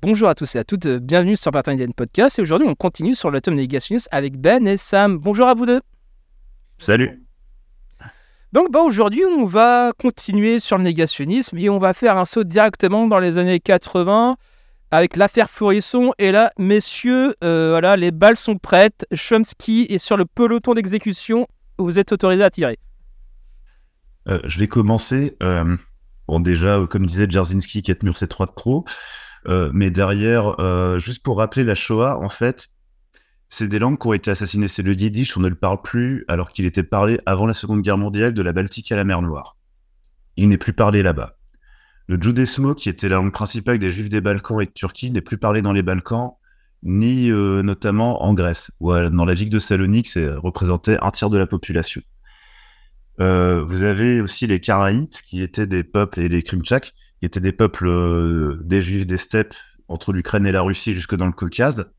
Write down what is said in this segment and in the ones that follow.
Bonjour à tous et à toutes, bienvenue sur Martin Podcast et aujourd'hui on continue sur le tome négationnisme avec Ben et Sam. Bonjour à vous deux. Salut. Donc bah, aujourd'hui on va continuer sur le négationnisme et on va faire un saut directement dans les années 80 avec l'affaire Fourisson et là messieurs, euh, voilà, les balles sont prêtes, Chomsky est sur le peloton d'exécution, vous êtes autorisés à tirer. Euh, je vais commencer. Euh, bon déjà, comme disait Jarzynski, est murs c'est 3 de trop. Euh, mais derrière, euh, juste pour rappeler la Shoah, en fait, c'est des langues qui ont été assassinées. C'est le yiddish, on ne le parle plus, alors qu'il était parlé avant la Seconde Guerre mondiale de la Baltique à la mer Noire. Il n'est plus parlé là-bas. Le judesmo, qui était la langue principale des Juifs des Balkans et de Turquie, n'est plus parlé dans les Balkans, ni euh, notamment en Grèce, où dans la ville de Salonique, c'est représenté un tiers de la population. vous avez aussi les Karaïtes, qui étaient des peuples, et les Krimchaks, qui étaient des peuples euh, des Juifs des steppes entre l'Ukraine et la Russie jusque dans le Caucase,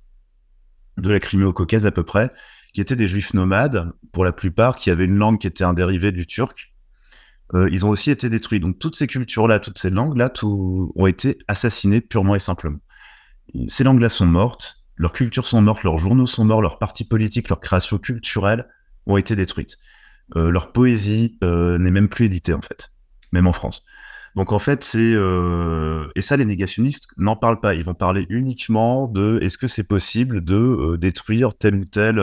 de la Crimée au Caucase à peu près, qui étaient des Juifs nomades pour la plupart, qui avaient une langue qui était un dérivé du turc. Euh, ils ont aussi été détruits. Donc toutes ces cultures-là, toutes ces langues-là, ont été assassinées purement et simplement. Ces langues-là sont mortes, leurs cultures sont mortes, leurs journaux sont morts, leurs partis politiques, leurs créations culturelles ont été détruites. Euh, leur poésie n'est même plus éditée en fait, même en France. Donc en fait, c'est euh, et ça, les négationnistes n'en parlent pas. Ils vont parler uniquement de est-ce que c'est possible de euh, détruire telle ou telle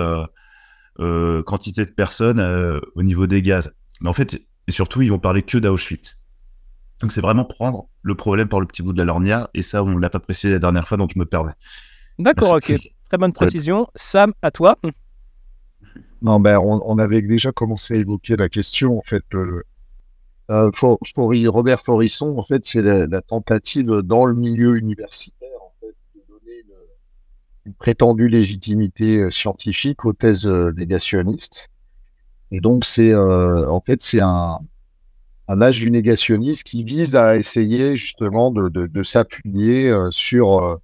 euh, quantité de personnes au niveau des gaz. Mais en fait, et surtout, ils vont parler que d'Auschwitz. Donc c'est vraiment prendre le problème par le petit bout de la lornière. Et ça, on ne l'a pas précisé la dernière fois, donc je me permets. D'accord, ok. Très bonne précision. Sam, à toi. Non, ben, on, on, avait déjà commencé à évoquer la question. En fait, le, euh, Robert Florisson, en fait, c'est la, tentative dans le milieu universitaire en fait, de donner une, prétendue légitimité euh, scientifique aux thèses euh, négationnistes. Et donc, c'est en fait, c'est un, âge du négationniste qui vise à essayer justement de, s'appuyer sur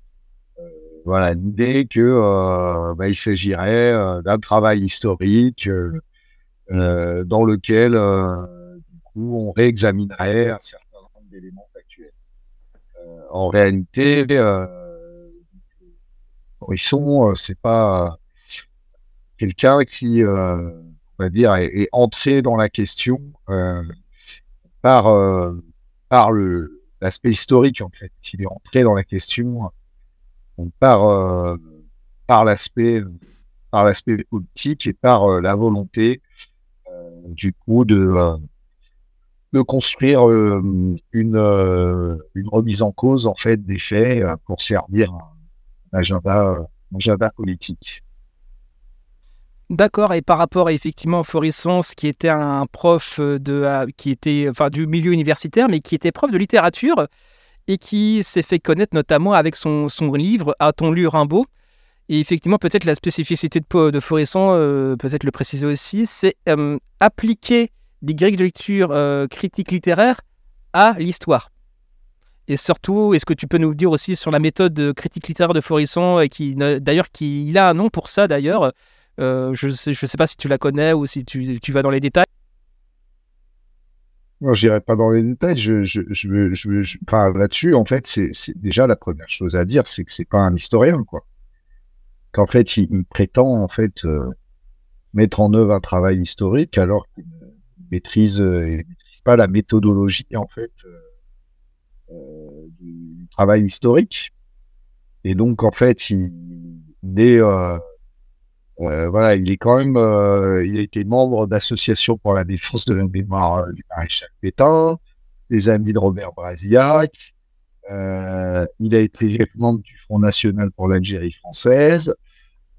voilà l'idée que bah, il s'agirait d'un travail historique dans lequel où on réexaminerait un certain nombre d'éléments factuels. Euh, en réalité, euh, ce euh, c'est pas euh, quelqu'un qui, on va dire, est, entré dans la question par, par le, l'aspect historique, en fait. Il est entré dans la question par, par l'aspect par l'aspect politique et par la volonté du coup de de construire euh, une, euh, une, remise en cause en fait des faits euh, pour servir un agenda, un agenda politique. D'accord. Et par rapport à effectivement Forisson, qui était un prof de, qui était enfin du milieu universitaire, mais qui était prof de littérature et qui s'est fait connaître notamment avec son, son livre A-t-on lu Rimbaud Et effectivement, peut-être la spécificité de, de peut-être le préciser aussi, c'est appliquer des grilles de lecture euh, critique littéraire à l'histoire Et surtout, est-ce que tu peux nous dire aussi sur la méthode de critique littéraire de Forisson, et euh, qui d'ailleurs qui, il a un nom pour ça d'ailleurs euh, Je ne sais, je sais pas si tu la connais ou si tu, tu vas dans les détails. moi je n'irai pas dans les détails. Je, je, je, je là-dessus, en fait, c'est déjà la première chose à dire, c'est que c'est pas un historien, quoi. Qu'en fait, il, prétend en fait mettre en œuvre un travail historique alors qu'il euh, maîtrise pas la méthodologie en fait euh, euh, du travail historique. Et donc en fait, il, est voilà, il est quand même, il a été membre d'associations pour la défense de la mémoire du maréchal Pétain, des amis de Robert Brasillac. il a été membre du Front National pour l'Algérie française.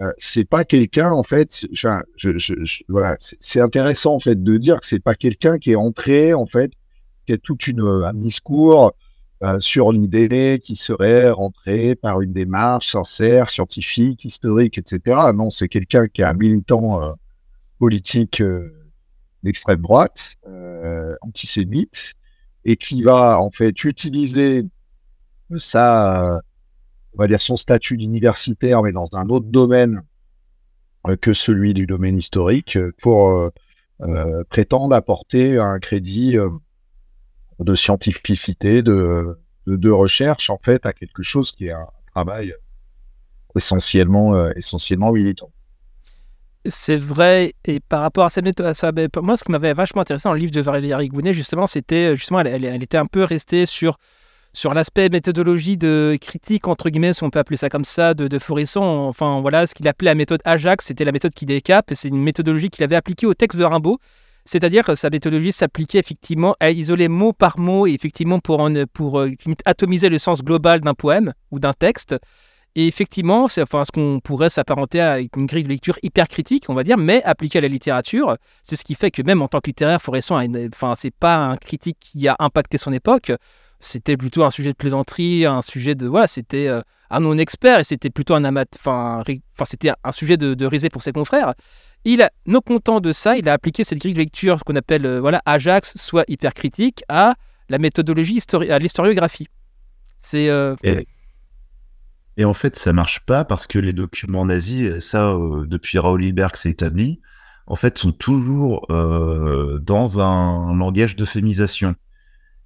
Euh, c'est pas quelqu'un en fait. voilà, c'est intéressant en fait de dire que c'est pas quelqu'un qui est entré en fait, qui a tout euh, un discours euh, sur l'idée qui serait rentrée par une démarche sincère, scientifique, historique, etc. Non, c'est quelqu'un qui est un militant politique d'extrême droite, antisémite, et qui va en fait utiliser sa on va dire, son statut d'universitaire, mais dans un autre domaine euh, que celui du domaine historique, euh, pour euh, prétendre apporter un crédit de scientificité, de, de, recherche, en fait, à quelque chose qui est un travail essentiellement, essentiellement militant. C'est vrai, et par rapport à ça, moi, ce qui m'avait vachement intéressé dans le livre de Valérie Gounet, justement, c'était justement, elle, était un peu restée sur sur l'aspect méthodologie de critique, entre guillemets, si on peut appeler ça comme ça, de, de Enfin, voilà, ce qu'il appelait la méthode Ajax, c'était la méthode qui décape, et c'est une méthodologie qu'il avait appliquée au texte de Rimbaud. C'est-à-dire que sa méthodologie s'appliquait effectivement à isoler mot par mot, et effectivement pour, pour euh, atomiser le sens global d'un poème ou d'un texte. Et effectivement, c'est enfin, ce qu'on pourrait s'apparenter à une grille de lecture hyper critique, on va dire, mais appliquée à la littérature. C'est ce qui fait que même en tant que littéraire, enfin, c'est pas un critique qui a impacté son époque c'était plutôt un sujet de plaisanterie, un sujet de voilà, c'était euh, un non expert et c'était plutôt un amateur, enfin, c'était un sujet de, de risée pour ses confrères. Il, a, non content de ça, il a appliqué cette grille de lecture qu'on appelle euh, voilà Ajax, soit hypercritique, à la méthodologie à l'historiographie. C'est euh, et, en fait, ça marche pas parce que les documents nazis, ça depuis Raoul Hilberg, s'est établi. En fait, sont toujours dans un, un langage d'euphémisation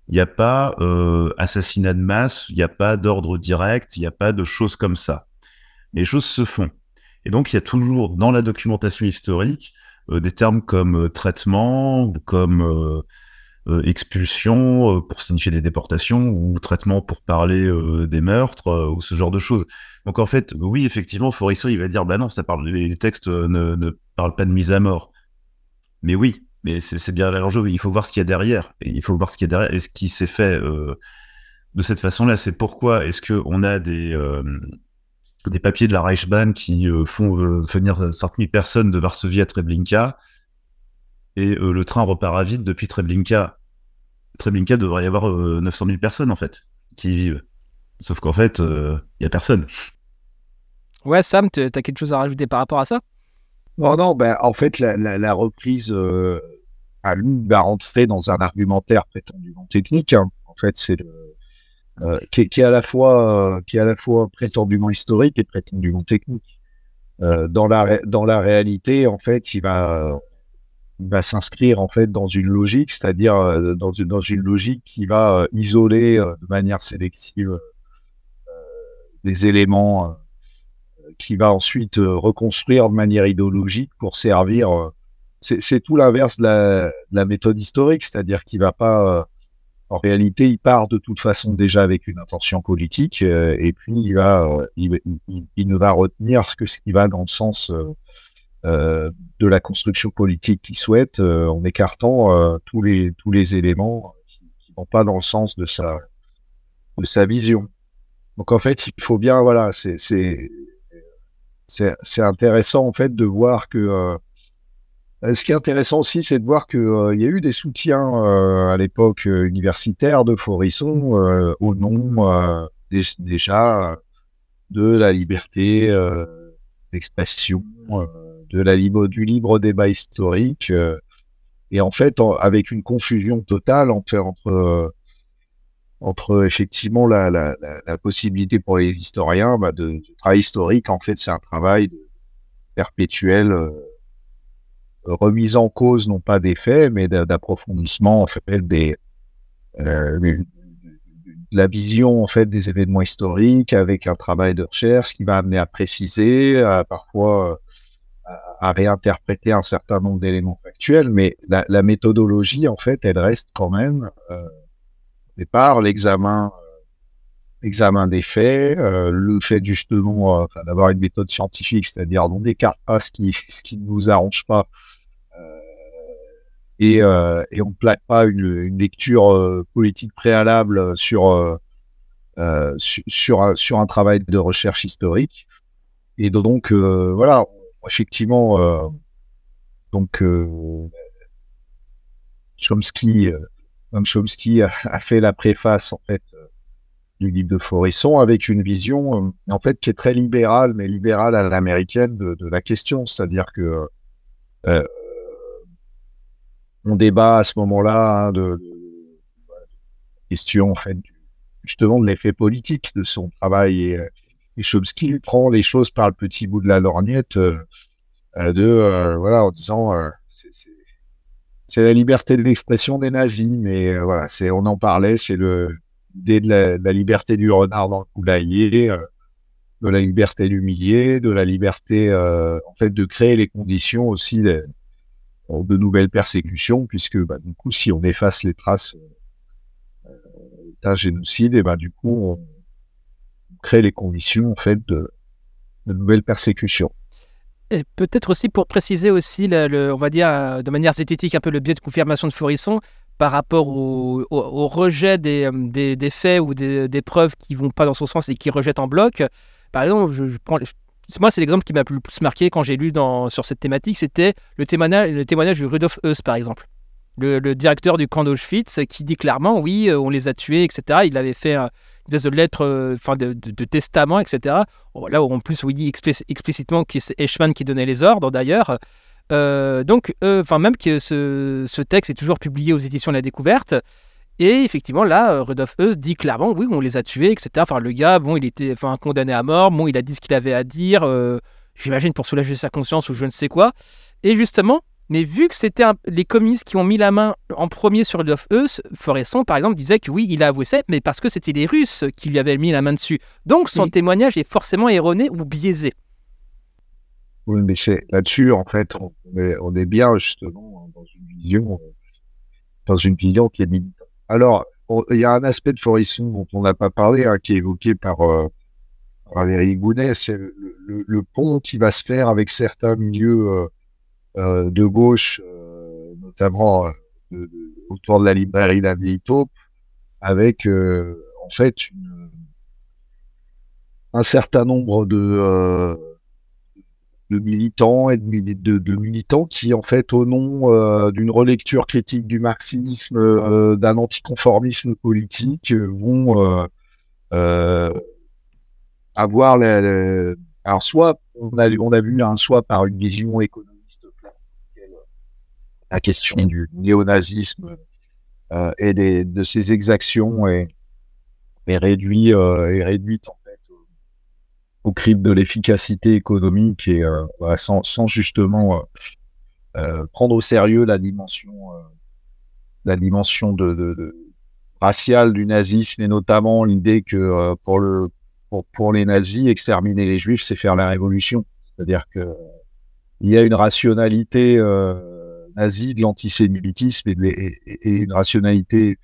il n'y a pas euh, assassinat de masse, il n'y a pas d'ordre direct, il n'y a pas de choses comme ça. Les choses se font. Et donc, il y a toujours dans la documentation historique euh, des termes comme euh, traitement » traitement, comme euh, expulsion pour signifier des déportations, ou traitement pour parler des meurtres, ou ce genre de choses. Donc, en fait, oui, effectivement, Forisson, il va dire, bah non, ça parle, les textes ne, ne parlent pas de mise à mort. Mais oui, mais c'est bien l'enjeu. Il faut voir ce qu'il y a derrière. Et il faut voir ce qu'il y a derrière et ce qui s'est fait euh, de cette façon-là. C'est pourquoi est-ce qu'on a des, euh, des papiers de la Reichsbahn qui euh, font venir mille personnes de Varsovie à Treblinka et le train repart à vide depuis Treblinka. Treblinka devrait y avoir 900 000 personnes en fait qui y vivent. Sauf qu'en fait, il n'y a personne. Ouais, Sam, tu as quelque chose à rajouter par rapport à ça non, non, ben, en fait, la, reprise euh, à lui va rentrer dans un argumentaire prétendument technique. Hein. En fait, c'est euh, qui, est à la fois, euh, qui à la fois prétendument historique et prétendument technique. dans, la, dans la réalité, en fait, il va, va s'inscrire en fait dans une logique, c'est-à-dire dans, dans, une logique qui va isoler de manière sélective des éléments qui va ensuite euh, reconstruire de manière idéologique pour servir. Euh, c'est tout l'inverse de, la, méthode historique, c'est-à-dire qu'il ne va pas. Euh, en réalité, il part de toute façon déjà avec une intention politique, et puis il va, il, ne va retenir ce qui va dans le sens de la construction politique qu'il souhaite, en écartant tous les tous les éléments qui, ne vont pas dans le sens de sa de sa vision. Donc en fait, il faut bien voilà, c'est c'est intéressant en fait de voir que. Euh, euh, ce qui est intéressant aussi, c'est de voir qu'il euh, il y a eu des soutiens à l'époque universitaire de Forisson au nom déjà de la liberté d'expression, de la du libre débat historique. et en fait, avec une confusion totale entre entre effectivement la, la, la, possibilité pour les historiens bah, de, travail historique. En fait, c'est un travail perpétuel, remis euh, remise en cause non pas des faits, mais d'approfondissement en fait des euh, la vision en fait des événements historiques avec un travail de recherche qui va amener à préciser, à parfois euh, à réinterpréter un certain nombre d'éléments factuels, mais la, méthodologie en fait, elle reste quand même euh, départ, l'examen euh, examen des faits, euh, le fait justement euh, d'avoir une méthode scientifique, c'est-à-dire on n'écarte pas ce qui, ce qui ne nous arrange pas et, on ne plaque pas une, lecture politique préalable sur, sur, un, sur, un, travail de recherche historique. Et donc, voilà, effectivement, donc, Chomsky Chomsky a, fait la préface en fait euh, du livre de Foresson avec une vision euh, en fait qui est très libérale, mais libérale à l'américaine de, la question, c'est-à-dire que euh, on débat à ce moment-là hein, de, question justement de l'effet politique de son travail et, et Chomsky prend les choses par le petit bout de la lorgnette de voilà en disant c'est la liberté d'expression des nazis, mais euh, voilà, c'est, on en parlait, c'est le de la, liberté du renard dans le poulailler, euh, de la liberté d'humilier, de la liberté euh, en fait de créer les conditions aussi de, nouvelles persécutions, puisque bah, du coup, si on efface les traces d'un génocide, et bah, du coup, on crée les conditions en fait de, de nouvelles persécutions. Et peut-être aussi pour préciser aussi, le, on va dire euh, de manière zététique, un peu le biais de confirmation de Forisson par rapport au, au, rejet euh, des, des, faits ou des, preuves qui vont pas dans son sens et qui rejettent en bloc. Par exemple, je, prends, moi, c'est l'exemple qui m'a le plus marqué quand j'ai lu dans, sur cette thématique, c'était le témoignage, de Rudolf Heuss, par exemple. Le, le, directeur du camp d'Auschwitz qui dit clairement, oui, euh, on les a tués, etc. Il avait fait des de euh, enfin de, testament, etc. Oh, là, en plus, où il dit explicitement que c'est qui donnait les ordres, d'ailleurs. Euh, donc, euh, enfin, même que ce, texte est toujours publié aux éditions la découverte. Et effectivement, là, Rudolf Heuss dit clairement, oui, on les a tués, etc. Enfin, le gars, bon, il était enfin, condamné à mort, bon, il a dit ce qu'il avait à dire, j'imagine pour soulager sa conscience ou je ne sais quoi. Et justement, mais vu que c'était les communistes qui ont mis la main en premier sur le Eus, par exemple, disait que oui, il a avoué ça, mais parce que c'était les Russes qui lui avaient mis la main dessus. Donc son témoignage est forcément erroné ou biaisé. Oui, mais là-dessus, en fait, on est, bien justement hein, dans une vision, euh, dans une qui est limitante. Alors, il y a un aspect de Foresson dont on n'a pas parlé, hein, qui est évoqué par euh, Valérie Gounet, c'est le, pont qui va se faire avec certains milieux. Euh, euh, de gauche, euh, notamment euh, autour de la librairie La Vieille Taupe, avec en fait un certain nombre de militants et de, de, militants qui, en fait, au nom d'une relecture critique du marxisme, d'un anticonformisme politique, vont avoir, alors soit on a, on a vu un soit par une vision économique la question du néonazisme euh, et de ses exactions est, est, réduit, euh, réduite en fait, au crime de l'efficacité économique et euh, bah, sans, justement euh, prendre au sérieux la dimension, la dimension de, raciale du nazisme et notamment l'idée que pour, le, pour, les nazis, exterminer les juifs, c'est faire la révolution. C'est-à-dire qu'il y a une rationalité nazie, de l'antisémitisme et, et, une rationalité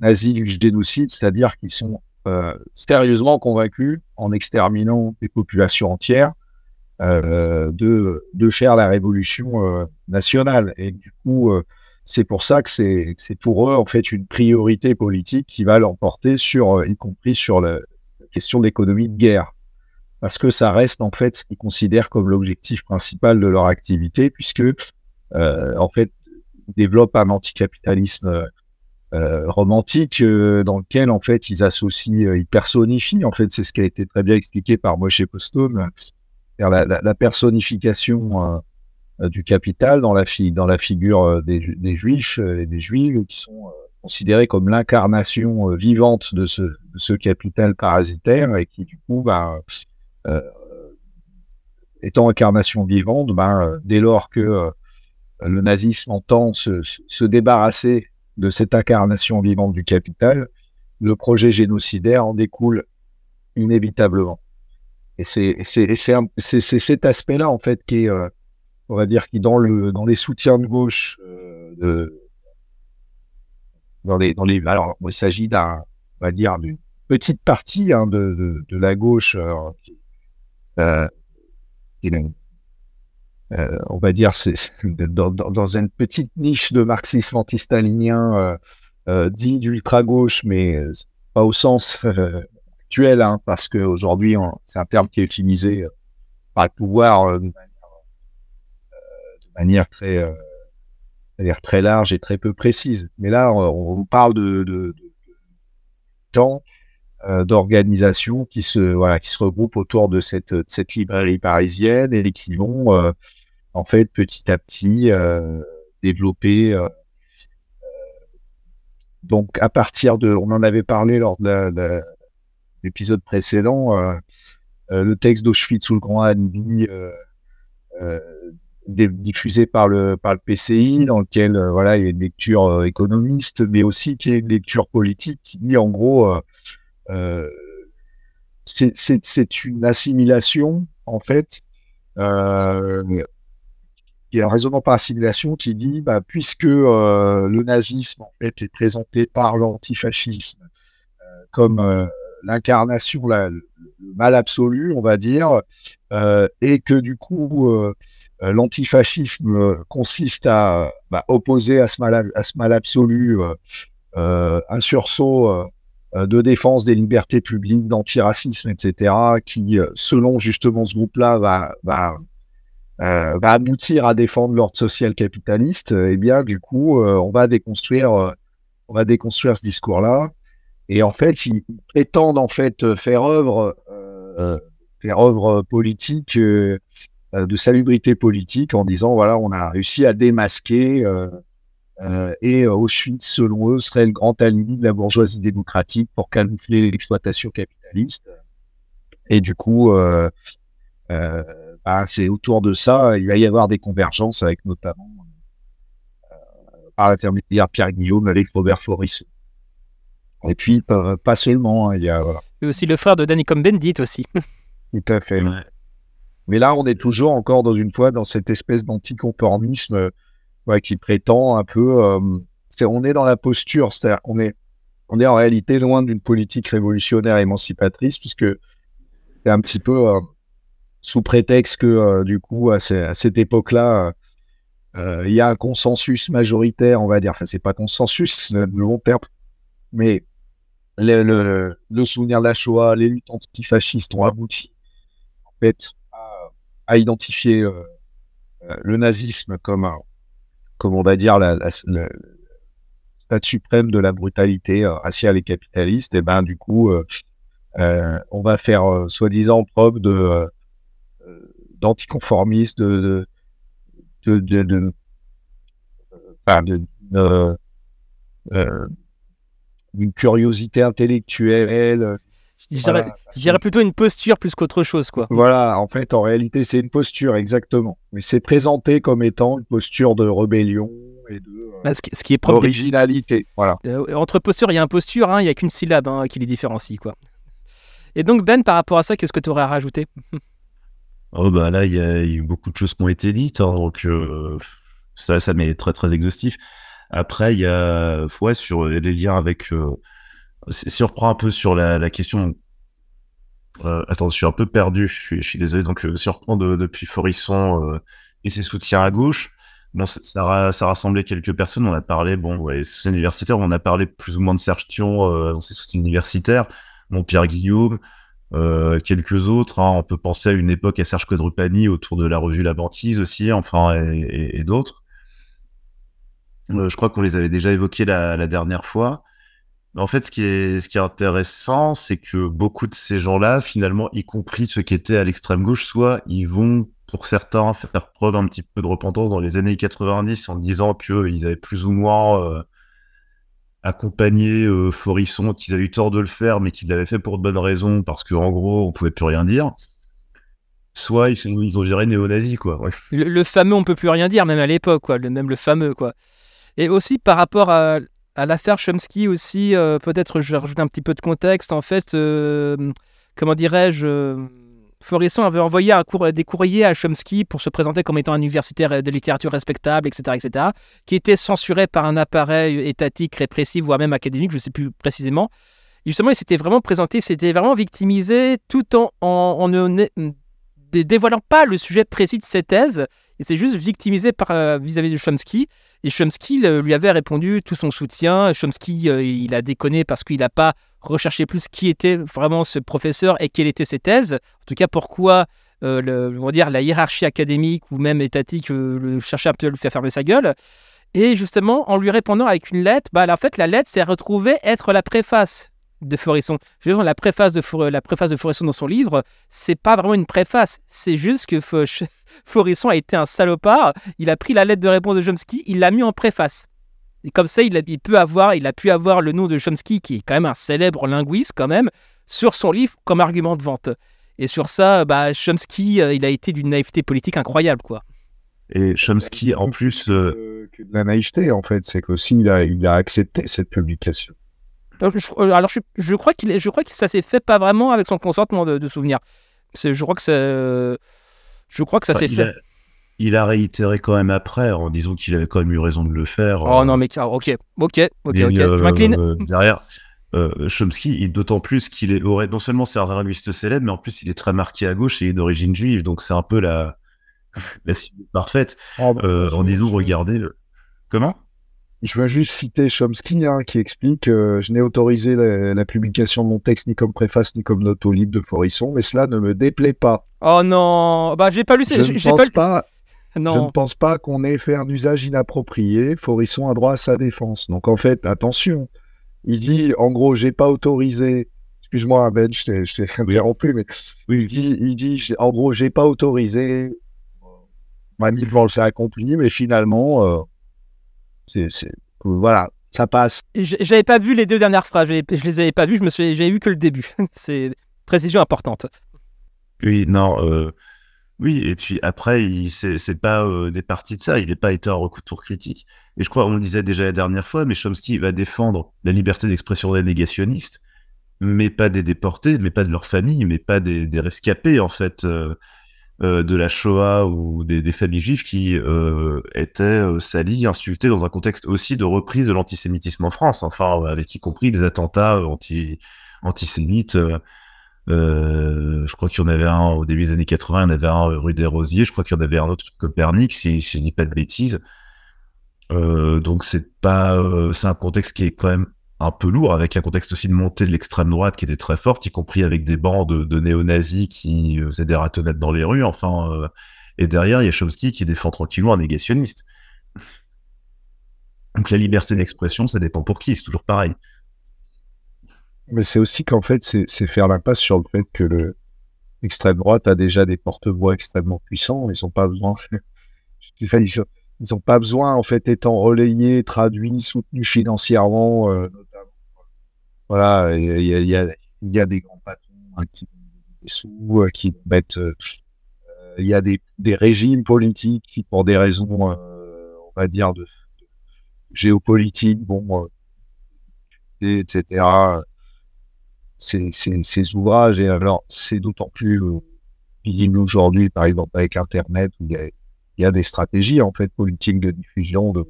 nazie du génocide, c'est-à-dire qu'ils sont euh, sérieusement convaincus, en exterminant des populations entières, euh, de, de, faire la révolution euh, nationale. Et du coup, c'est pour ça que c'est pour eux, en fait, une priorité politique qui va leur porter, sur, y compris sur la question de l'économie de guerre parce que ça reste en fait ce qu'ils considèrent comme l'objectif principal de leur activité, puisque euh, en fait, développe un anticapitalisme euh, euh, romantique dans lequel, en fait, ils associent, ils personnifient. En fait, c'est ce qui a été très bien expliqué par Moshe Postum, la, la, la, personnification du capital dans la, dans la figure des, juifs et des juives qui sont considérés comme l'incarnation vivante de ce, ce, capital parasitaire et qui, du coup, bah, euh, étant incarnation vivante, bah, dès lors que le nazisme entend se, se débarrasser de cette incarnation vivante du capital, le projet génocidaire en découle inévitablement. Et c'est cet aspect-là, en fait, qui est, euh, on va dire, qui dans, le, dans les soutiens de gauche, euh, de, dans, les, dans les, alors il s'agit d'un, on va dire, d'une petite partie hein, de, de, de, la gauche euh, qui, euh, euh, on va dire, c'est dans, une petite niche de marxisme antistalinien euh, euh dit d'ultra-gauche, mais euh, pas au sens actuel, hein, parce qu'aujourd'hui, c'est un terme qui est utilisé par le pouvoir de manière, très très large et très peu précise. Mais là, on, parle de, de, temps euh, d'organisations qui se voilà qui se regroupent autour de cette, cette librairie parisienne et qui vont euh, en fait, petit à petit, euh, développer. Euh, euh, donc, à partir de, on en avait parlé lors de l'épisode précédent, euh, euh, le texte d'Auschwitz ou le Grand diffusé par le, par le PCI, dans lequel voilà, il y a une lecture économiste, mais aussi qui est une lecture politique qui dit en gros euh, c'est une assimilation en fait qui est un raisonnement par assimilation qui dit bah, puisque euh, le nazisme est présenté par l'antifascisme euh, comme euh, l'incarnation, le mal absolu, on va dire, et que du coup l'antifascisme consiste à bah, opposer à ce mal, absolu un sursaut de défense des libertés publiques, d'antiracisme, etc., qui, selon justement ce groupe-là, va euh, va aboutir à défendre l'ordre social capitaliste, euh, eh bien, du coup, euh, on va déconstruire, on va déconstruire ce discours-là. Et en fait, ils prétendent en fait faire œuvre, faire œuvre politique de salubrité politique en disant voilà, on a réussi à démasquer. et Auschwitz, selon eux, serait le grand alibi de la bourgeoisie démocratique pour camoufler l'exploitation capitaliste. Et du coup, euh, ah, c'est autour de ça, il va y avoir des convergences avec notamment euh, par l'intermédiaire Pierre Guillaume avec Robert Florisson. Et puis, pas, seulement, hein, il y a. aussi le frère de Danny Combendit aussi. Tout à fait. Mais là, on est toujours encore dans une fois dans cette espèce d'anticonformisme euh, qui prétend un peu. Euh, on est dans la posture, cest on est en réalité loin d'une politique révolutionnaire émancipatrice, puisque c'est un petit peu sous prétexte que euh, du coup, à, cette époque-là, euh, il y a un consensus majoritaire, on va dire. Enfin, c'est pas consensus, le long terme, mais le, souvenir de la Shoah, les luttes antifascistes ont abouti en fait à, identifier euh, le nazisme comme, comme on va dire la, stade suprême de la brutalité raciale et capitaliste. Et ben du coup, on va faire soi-disant preuve de D'anticonformisme, de, de, de, de, euh, euh, une curiosité intellectuelle. Euh, je dirais, plutôt une posture plus qu'autre chose, quoi. Voilà, en fait, en réalité, c'est une posture, exactement. Mais c'est présenté comme étant une posture de rébellion et de bah, ce, qui, est originalité. Voilà. entre posture, il y a un posture, hein, il n'y a qu'une syllabe hein, qui les différencie, quoi. Et donc, Ben, par rapport à ça, qu'est-ce que tu aurais à rajouter Oh bah là, il y a eu beaucoup de choses qui ont été dites, hein, donc euh, ça, ça m'est très très exhaustif. Après, il y a ouais, sur les liens avec. Euh, si on reprend un peu sur la, question. Euh, attends, je suis un peu perdu, je suis, désolé. Donc, si on reprend depuis Forisson et ses soutiens à gauche, ça, ça, rassemblait quelques personnes. On a parlé, bon, ouais, soutiens universitaires, on a parlé plus ou moins de Serge Thion dans ses soutiens universitaires, mon Pierre Guillaume. Euh, quelques autres. Hein. On peut penser à une époque à Serge Quadrupani autour de la revue La Banquise aussi, enfin, et, d'autres. Euh, je crois qu'on les avait déjà évoqués la, dernière fois. En fait, ce qui est, ce qui est intéressant, c'est que beaucoup de ces gens-là, finalement, y compris ceux qui étaient à l'extrême gauche, soit ils vont, pour certains, faire preuve un petit peu de repentance dans les années 90 en disant qu'ils euh, avaient plus ou moins accompagné euh, Forisson, qu'ils avaient eu tort de le faire, mais qu'ils l'avaient fait pour de bonnes raisons, parce qu'en gros, on pouvait plus rien dire. Soit ils, ils ont géré néo-nazis, quoi. Le, fameux on peut plus rien dire, même à l'époque, Le, même le fameux, quoi. Et aussi par rapport à, l'affaire Chomsky aussi, euh, peut-être je vais un petit peu de contexte. En fait, euh, comment dirais-je Florisson avait envoyé un cour des courriers à Chomsky pour se présenter comme étant un universitaire de littérature respectable, etc., etc., qui était censuré par un appareil étatique, répressif, voire même académique, je ne sais plus précisément. justement, il s'était vraiment présenté, s'était vraiment victimisé tout en, en, en ne dévoilant pas le sujet précis de ses thèses. Il s'est juste victimisé euh, vis-à-vis de Chomsky. Et Chomsky lui avait répondu tout son soutien. Chomsky, euh, il a déconné parce qu'il n'a pas recherché plus qui était vraiment ce professeur et quelle était ses thèses. En tout cas, pourquoi euh, le, dire, la hiérarchie académique ou même étatique le cherchait un peu à lui faire fermer sa gueule. Et justement, en lui répondant avec une lettre, bah, en fait, la lettre s'est retrouvée être la préface de Forisson. Je la préface de, la préface de Forisson dans son livre, c'est pas vraiment une préface, c'est juste que Forisson a été un salopard, il a pris la lettre de réponse de Chomsky, il l'a mis en préface. Et comme ça, il a, peut avoir, il a pu avoir le nom de Chomsky, qui est quand même un célèbre linguiste quand même, sur son livre comme argument de vente. Et sur ça, bah, Chomsky, euh, il a été d'une naïveté politique incroyable, quoi. Et Chomsky, en plus... Euh, de la naïveté, en fait, c'est qu'aussi, il il a accepté cette publication. Euh, alors, je, crois qu'il, je crois que ça s'est fait pas vraiment avec son consentement de, souvenir. C'est, je crois que ça, euh, je crois que ça s'est fait. il a réitéré quand même après en disant qu'il avait quand même eu raison de le faire. Oh euh. non mais ok, ok, ok, ok. je m'incline. derrière. Chomsky, d'autant plus qu'il aurait non seulement c'est un linguiste célèbre, mais en plus il est très marqué à gauche et il est d'origine juive, donc c'est un peu la, cible parfaite. Ah bah, en disant, regardez, comment je veux juste citer Chomsky hein, qui explique euh, Je n'ai autorisé la, publication de mon texte ni comme préface ni comme note au livre de Forisson, mais cela ne me déplaît pas. Oh non Bah, je pas lu. Je, pas, non. je ne pense pas qu'on ait fait un usage inapproprié. Forisson a droit à sa défense. Donc, en fait, attention. Il dit En gros, j'ai pas autorisé. Excuse-moi, Ben, je t'ai interrompu, mais il dit, il dit En gros, j'ai pas autorisé. m'a je le s'est accompli, mais finalement. Euh, voilà, ça passe. J'avais pas vu les deux dernières phrases, je les avais pas vues, je me suis, j'avais vu que le début. C'est précision importante. Oui, non, euh, oui, et puis après, c'est pas euh, des parties de ça, il n'est pas été en retour critique. Et je crois, on le disait déjà la dernière fois, mais Chomsky va défendre la liberté d'expression des négationnistes, mais pas des déportés, mais pas de leur famille, mais pas des, des rescapés, en fait. Euh, euh, de la Shoah ou des, familles juives qui euh, étaient euh, salies, insultées dans un contexte aussi de reprise de l'antisémitisme en France, enfin, avec y compris les attentats anti antisémites. je crois qu'il y en avait un au début des années 80, il y en avait un rue des Rosiers, je crois qu'il y en avait un autre Copernic, si, je ne dis pas de bêtises. donc c'est pas, c'est un contexte qui est quand même un peu lourd, avec un contexte aussi de montée de l'extrême droite qui était très forte, y compris avec des bandes de, de néo-nazis qui euh, faisaient des ratonnettes dans les rues. Enfin, euh, et derrière, il y a Chomsky qui défend tranquillement un négationniste. Donc la liberté d'expression, ça dépend pour qui, c'est toujours pareil. Mais c'est aussi qu'en fait, c'est faire l'impasse sur le fait que l'extrême droite a déjà des porte-voix extrêmement puissants. Ils n'ont pas besoin. ils n'ont pas besoin, en fait, étant relayés, traduits, soutenus financièrement, euh, voilà, il y, y a, des grands patrons qui hein, sous, qui mettent. Euh, euh, il y a des, des, régimes politiques qui, pour des raisons, euh, on va dire, de, géopolitique, bon, etc. Ces, ces, ouvrages. Et alors, c'est d'autant plus visible nous aujourd'hui, par exemple, avec Internet, où il y, a, des stratégies, en fait, politiques de diffusion de,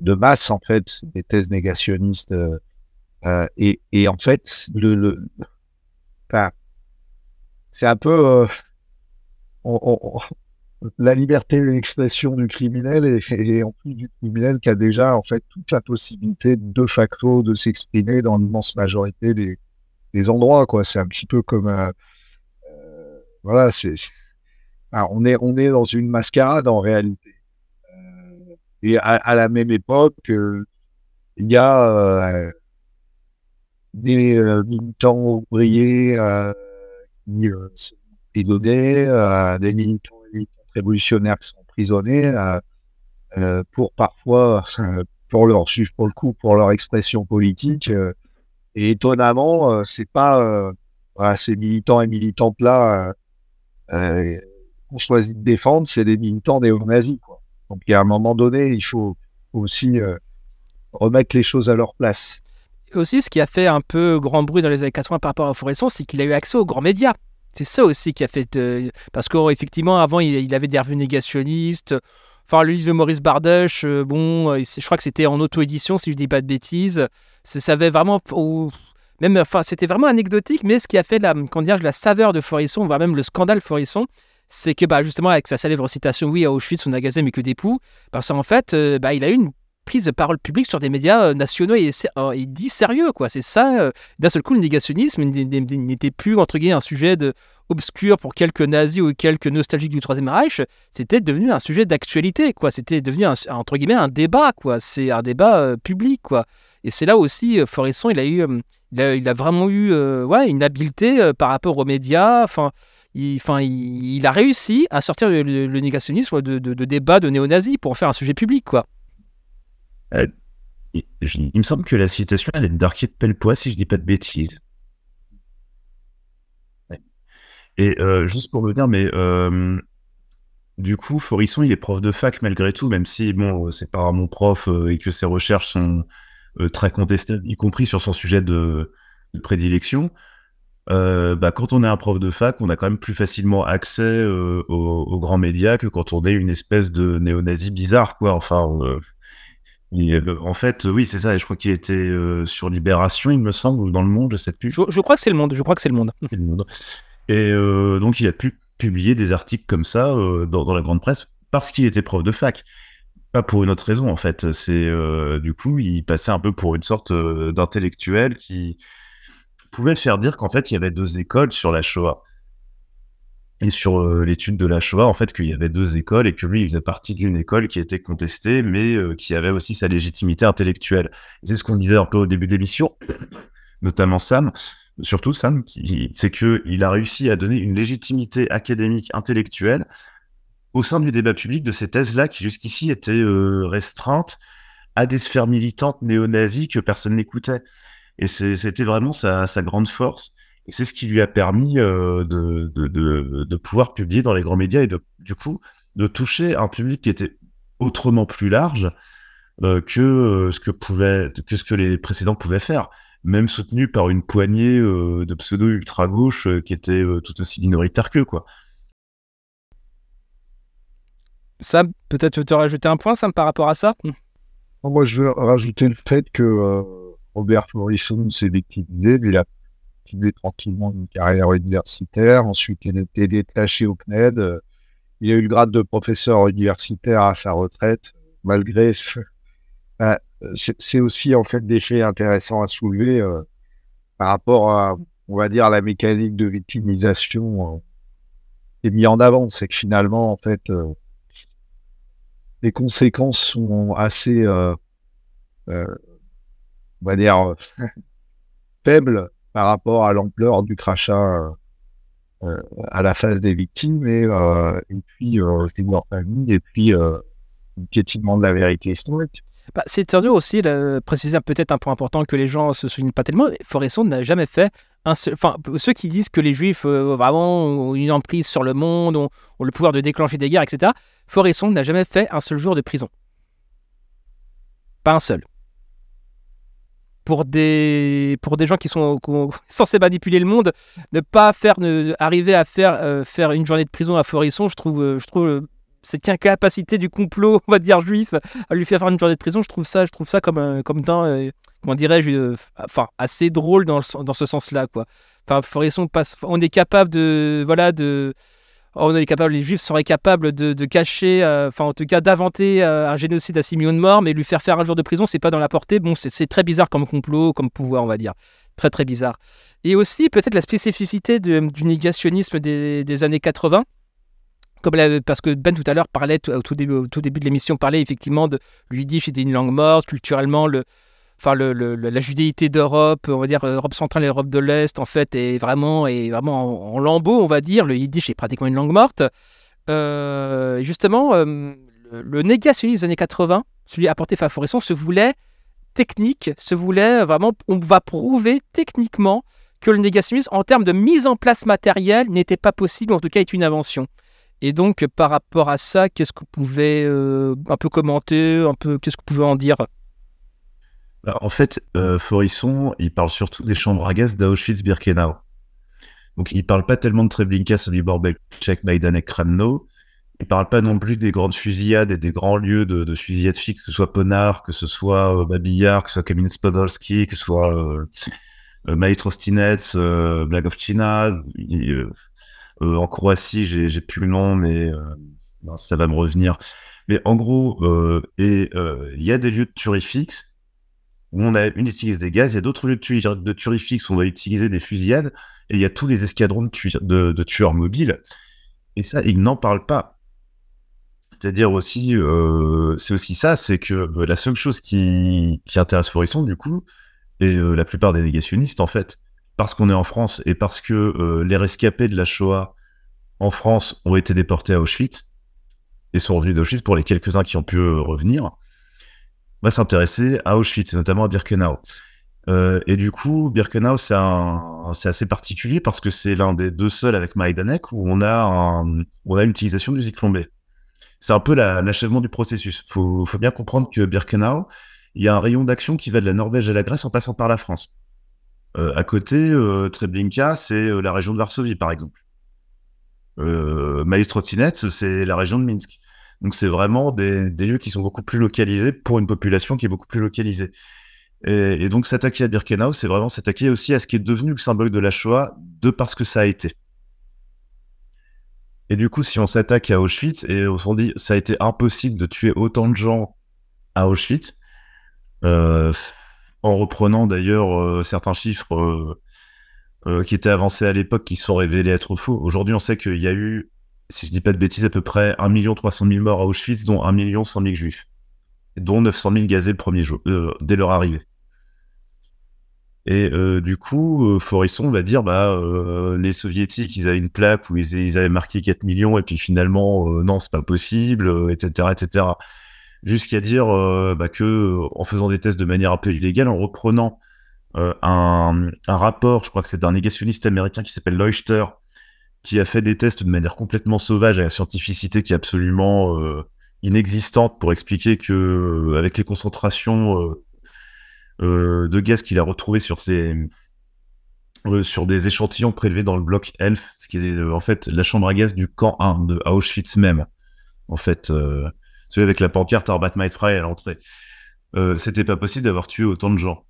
de masse, en fait, des thèses négationnistes. Euh, et, en fait, le, le c'est un peu euh, on, on, la liberté d'expression du criminel et, en plus du criminel qui a déjà en fait toute la possibilité de facto de s'exprimer dans l'immense majorité des, des endroits. Quoi, c'est un petit peu comme euh, voilà, c'est on est on est dans une mascarade en réalité. Et à, à la même époque, il y a euh, euh, euh, des militants ouvriers qui sont prisonniers, des militants, révolutionnaires qui sont prisonniers pour parfois, pour leur pour le coup, pour leur expression politique. et étonnamment, c'est pas ces militants et militantes là qu'on choisit de défendre, c'est des militants néo-nazis. Donc, à un moment donné, il faut aussi remettre les choses à leur place aussi, ce qui a fait un peu grand bruit dans les années 80 par rapport à Fauresson, c'est qu'il a eu accès aux grands médias. C'est ça aussi qui a fait. parce qu'effectivement, avant, il, avait des revues négationnistes. Enfin, le de Maurice Bardèche, euh, bon, euh, je crois que c'était en auto-édition, si je ne dis pas de bêtises. Ça, vraiment. même, enfin, c'était vraiment anecdotique, mais ce qui a fait la, dire, la saveur de Forisson, voire même le scandale Forisson, c'est que bah, justement, avec sa célèbre citation Oui, à Auschwitz, on a gazé mais que des poux, parce qu'en fait, euh, bah, il a eu une prise de parole publique sur des médias euh, nationaux et, dit sérieux, quoi. C'est ça. Euh, d'un seul coup, le négationnisme n'était plus, entre guillemets, un sujet de, obscur pour quelques nazis ou quelques nostalgiques du Troisième Reich, c'était devenu un sujet d'actualité, quoi. C'était devenu, un, entre guillemets, un débat, quoi. C'est un débat euh, public, quoi. Et c'est là aussi, euh, il a eu, il, a, vraiment eu, ouais, une habileté par rapport aux médias, enfin... Il, il, a réussi à sortir le, négationnisme de, de, de débats de néo-nazis pour en faire un sujet public, quoi. Euh, il me semble que la citation, elle est d'Arquier de Pellepoix, si je dis pas de bêtises. Et euh, juste pour revenir, mais euh, du coup, Forisson, il est prof de fac malgré tout, même si, bon, c'est pas mon prof et que ses recherches sont très contestables, y compris sur son sujet de, prédilection. Bah, quand on est un prof de fac, on a quand même plus facilement accès aux, grands médias que quand on est une espèce de néo-nazi bizarre, quoi. Enfin, en fait, oui, c'est ça. Et je crois qu'il était euh, sur Libération, il me semble, ou dans Le Monde, je sais plus. Je, crois que c'est Le Monde. Je crois que c'est Le Monde. Et euh, donc, il a pu publier des articles comme ça euh, dans, la grande presse parce qu'il était prof de fac. Pas pour une autre raison, en fait. C'est du coup, il passait un peu pour une sorte d'intellectuel qui pouvait faire dire qu'en fait, il y avait deux écoles sur la Shoah sur euh, l'étude de la Shoah, en fait, qu'il y avait deux écoles et que lui, il faisait partie d'une école qui était contestée, mais euh, qui avait aussi sa légitimité intellectuelle. C'est ce qu'on disait encore au début de l'émission, notamment Sam, surtout Sam, c'est qu'il a réussi à donner une légitimité académique intellectuelle au sein du débat public de ces thèses-là qui jusqu'ici étaient euh, restreintes à des sphères militantes néo-nazies que personne n'écoutait. Et c'était vraiment sa grande force c'est ce qui lui a permis euh, de, pouvoir publier dans les grands médias et de, du coup de toucher un public qui était autrement plus large euh, que, euh, ce que, pouvait, que ce que les précédents pouvaient faire, même soutenu par une poignée de pseudo-ultra-gauche qui était tout aussi minoritaire que Quoi. Ça, peut-être tu veux rajouter un point, Sam, par rapport à ça Moi, je veux rajouter le fait que Robert Morrison s'est victimisé, mais continué tranquillement une carrière universitaire. Ensuite, il a été détaché au CNED. Il a eu le grade de professeur universitaire à sa retraite, malgré ce... Bah, c'est aussi en fait des faits intéressants à soulever euh, par rapport à, on va dire, la mécanique de victimisation euh, qui est mise en avant. C'est que finalement, en fait, euh, les conséquences sont assez, on va dire, faibles par rapport à l'ampleur du crachat euh, euh, à la face des victimes et, puis euh, des morts et puis euh, piétinement euh, de la vérité historique. Bah, c'est sérieux aussi, de préciser peut-être un point important que les gens se souviennent pas tellement. Foresson n'a jamais fait un seul. Enfin, ceux qui disent que les Juifs vraiment ont une emprise sur le monde, ont, le pouvoir de déclencher des guerres, etc. Foresson n'a jamais fait un seul jour de prison. Pas un seul pour des, pour des gens qui sont, censés manipuler le monde, ne pas faire, ne, arriver à faire, euh, faire une journée de prison à Forisson, je trouve, euh, je trouve euh, cette incapacité du complot, on va dire juif, à lui faire faire une journée de prison, je trouve ça, je trouve ça comme, comme comment dirais-je, enfin, assez drôle dans, dans ce sens-là, quoi. Enfin, Forisson passe, on est capable de, voilà, de, Oh, on est capable, les Juifs seraient capables de, cacher, euh, enfin en tout cas d'inventer euh, un génocide à 6 millions de morts, mais lui faire faire un jour de prison, c'est pas dans la portée. Bon, c'est très bizarre comme complot, comme pouvoir, on va dire. Très très bizarre. Et aussi peut-être la spécificité du négationnisme des, années 80. Comme parce que Ben tout à l'heure parlait, au, tout début, de l'émission, parlait effectivement de Yiddish c'était une langue morte, culturellement le, enfin le, la judéité d'Europe, on va dire euh, Europe centrale et Europe de l'Est, en fait, est vraiment, est vraiment en, lambeau, lambeaux, on va dire. Le yiddish est pratiquement une langue morte. Euh, justement, euh, le, négationnisme des années 80, celui apporté par Forisson, se voulait technique, se voulait vraiment, on va prouver techniquement que le négationnisme, en termes de mise en place matérielle, n'était pas possible, en tout cas, est une invention. Et donc, par rapport à ça, qu'est-ce que vous pouvez un peu commenter, un peu, qu'est-ce que vous pouvez en dire bah, en fait, euh, Forisson, il parle surtout des chambres à gaz d'Auschwitz-Birkenau. Donc, il parle pas tellement de Treblinka, Sobibor, Belchek, Majdanek, Kremno. Il parle pas non plus des grandes fusillades et des grands lieux de, fusillades fixes, que ce soit Ponard que ce soit euh, Babillard, que ce soit Kaminski podolski que ce soit euh, euh of euh, Blagovchina. en Croatie, j'ai plus le nom, mais ça va me revenir. Mais en gros, et il y a des lieux de tuerie fixes où on a une utilise des gaz, il y a d'autres lieux de tuerie, fixe où on va utiliser des fusillades, et il y a tous les escadrons de, tueurs, mobiles. Et ça, ils n'en parlent pas. C'est-à-dire aussi, euh, c'est aussi ça, c'est que bah, la seule chose qui, qui intéresse Forisson, du coup, et euh, la plupart des négationnistes, en fait, parce qu'on est en France et parce que euh, les rescapés de la Shoah en France ont été déportés à Auschwitz et sont revenus d'Auschwitz pour les quelques-uns qui ont pu revenir, va s'intéresser à Auschwitz et notamment à Birkenau. Euh, et du coup, Birkenau, c'est assez particulier parce que c'est l'un des deux seuls avec Maïdanek où on a, on a l'utilisation de musique flambée. C'est un peu l'achèvement du processus. Il faut, bien comprendre que Birkenau, il y a un rayon d'action qui va de la Norvège à la Grèce en passant par la France. Euh, à côté, euh, Treblinka, c'est euh, la région de Varsovie, par exemple. Euh, Maïs c'est la région de Minsk. Donc c'est vraiment des, lieux qui sont beaucoup plus localisés pour une population qui est beaucoup plus localisée. Et, donc s'attaquer à Birkenau, c'est vraiment s'attaquer aussi à ce qui est devenu le symbole de la Shoah de parce que ça a été. Et du coup, si on s'attaque à Auschwitz et on se dit ça a été impossible de tuer autant de gens à Auschwitz, euh, en reprenant d'ailleurs euh, certains chiffres euh, qui étaient avancés à l'époque qui sont révélés être faux. Aujourd'hui, on sait qu'il y a eu si je dis pas de bêtises, à peu près 1 300 000 morts à Auschwitz, dont 1 100 000 juifs, dont 900 000 gazés le premier jour, euh, dès leur arrivée. Et euh, du coup, euh, Forisson va dire, bah, les soviétiques, ils avaient une plaque où ils, avaient marqué 4 millions, et puis finalement, non, c'est pas possible, etc., etc. Jusqu'à dire bah, que, en faisant des tests de manière un peu illégale, en reprenant un, un, rapport, je crois que c'est d'un négationniste américain qui s'appelle Leuchter, qui a fait des tests de manière complètement sauvage à la scientificité qui est absolument euh, inexistante pour expliquer que euh, avec les concentrations euh, de gaz qu'il a retrouvées sur ses sur des échantillons prélevés dans le bloc ELF, ce qui est en fait la chambre à gaz du camp 1 de Auschwitz même, en fait, celui avec la pancarte Arbat Fry à l'entrée. c'était pas possible d'avoir tué autant de gens,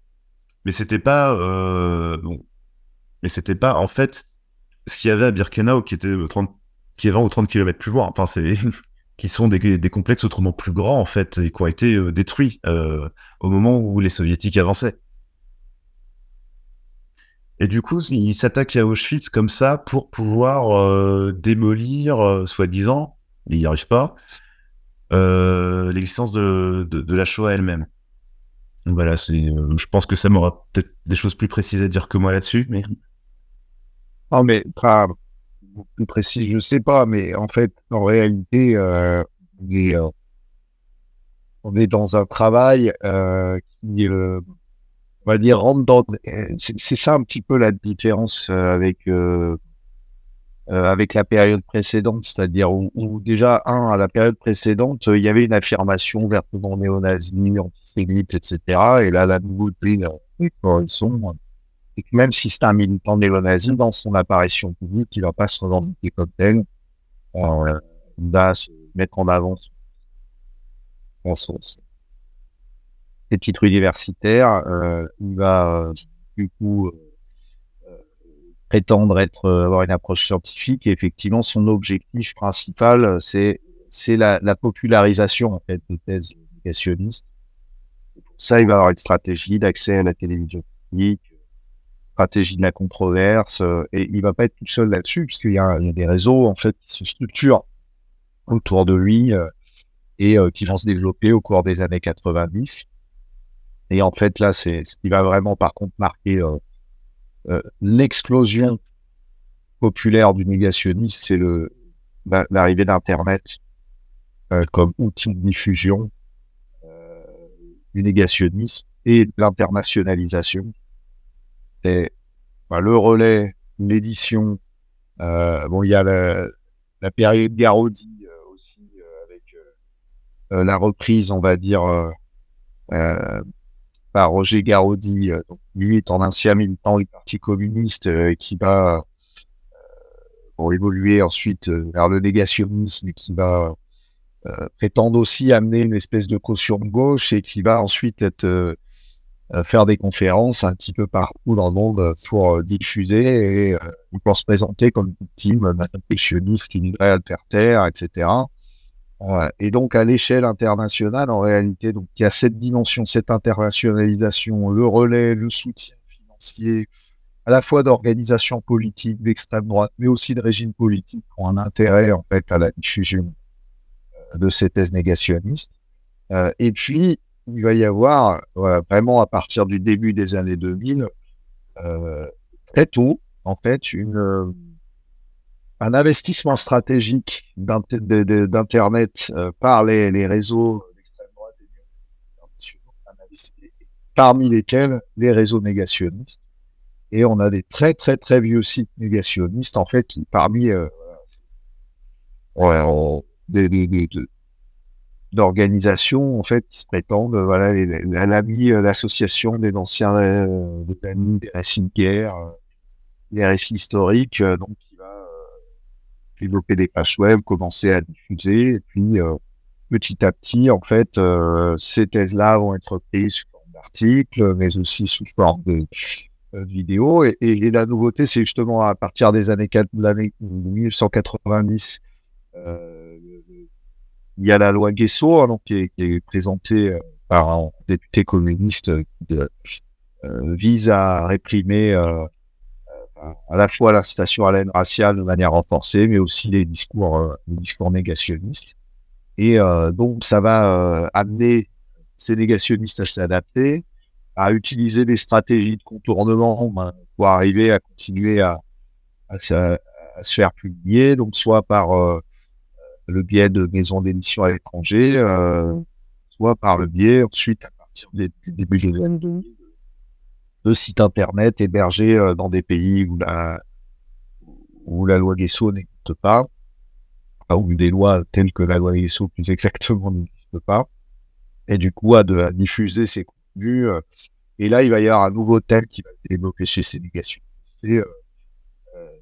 mais c'était pas, bon, mais c'était pas en fait ce qu'il y avait à Birkenau qui était 30, qui est 20 ou 30 km plus loin. Enfin, qui sont des, complexes autrement plus grands en fait et qui ont été euh, détruits euh, au moment où les soviétiques avançaient. Et du coup, ils s'attaquent à Auschwitz comme ça pour pouvoir euh, démolir, soi-disant, ils n'y arrivent pas, l'existence de, la Shoah elle-même. Voilà, je pense que ça m'aura peut-être des choses plus précises à dire que moi là-dessus, mais non, mais enfin, plus précis, je ne sais pas, mais en fait, en réalité, euh, euh, on, est, dans un travail euh, qui, on va dire, rentre dans. C'est ça un petit peu la différence avec. avec la période précédente, c'est-à-dire où, déjà, un, à la période précédente, il y avait une affirmation vers le néo etc. Et là, la nouveauté, ils sont et que même si c'est un militant néo-nazi, dans son apparition publique, il va pas se revendiquer comme tel. On va se mettre en avant en source. Ses titres universitaires, euh, il va euh, du coup euh, euh, prétendre être, avoir une approche scientifique et effectivement son objectif principal, c'est c'est la, la, popularisation en fait des thèses éducationnistes. Pour ça, il va avoir une stratégie d'accès à la télévision publique, stratégie de la controverse, euh, et il va pas être tout seul là-dessus, puisqu'il y, y, a des réseaux en fait qui se structurent autour de lui euh, et euh, qui vont se développer au cours des années 90. Et en fait, là, c'est ce qui va vraiment, par contre, marquer l'explosion populaire du négationnisme, c'est l'arrivée d'Internet comme outil de diffusion du négationnisme et l'internationalisation le relais, l'édition. Euh, bon, il y a la, période Garaudy euh, aussi, euh, avec la reprise, on va dire, par Roger Garaudy. Donc, lui est en ancien militant du Parti communiste qui va évoluer ensuite vers le négationnisme qui va prétendre aussi amener une espèce de caution de gauche et qui va ensuite être euh, faire des conférences un petit peu partout dans le monde euh, pour euh, diffuser et pour se présenter comme victime nous qui voudraient à terre, etc. Et donc à l'échelle internationale, en réalité, donc il y a cette dimension, cette internationalisation, le relais, le soutien financier, à la fois d'organisations politiques d'extrême droite, mais aussi de régimes politiques qui ont un intérêt en fait à la diffusion de ces thèses négationnistes. et puis il va y avoir euh, vraiment à partir du début des années 2000, euh, très tôt, en fait, une, euh, un investissement stratégique d'Internet euh, par les, réseaux parmi lesquels les réseaux négationnistes. Et on a des très, très, très vieux sites négationnistes, en fait, qui parmi. Ouais, des, d'organisation en fait qui se prétendent euh, voilà l'AMI, euh, l'association des anciens euh, des de guerre, des récits historiques, donc qui va développer des pages web, commencer à diffuser, et puis petit à petit en fait ces thèses-là vont être prises sous forme d'articles, mais aussi sous forme de, vidéos. Et, et, la nouveauté, c'est justement à partir des années 4, de l'année 1990. Euh, il y a la loi Guesso, hein, donc, qui, est, présentée euh, par un député communiste euh, qui euh, vise à réprimer à la fois l'incitation à la haine raciale de manière renforcée, mais aussi les discours, discours négationnistes. Et donc, ça va amener ces négationnistes à s'adapter, à utiliser des stratégies de contournement ben, pour arriver à continuer à, se faire publier, donc soit par le biais de maisons d'émission à l'étranger, euh, soit par le biais, ensuite, à partir des, du début des années 2000, de sites internet hébergés euh, dans des pays où la, où la loi Guesso n'existe pas, ou des lois telles que la loi Guesso plus exactement n'existe pas, et du coup, à, diffuser ces contenus. Euh, et là, il va y avoir un nouveau thème qui va être évoqué chez Sénégation. C'est euh,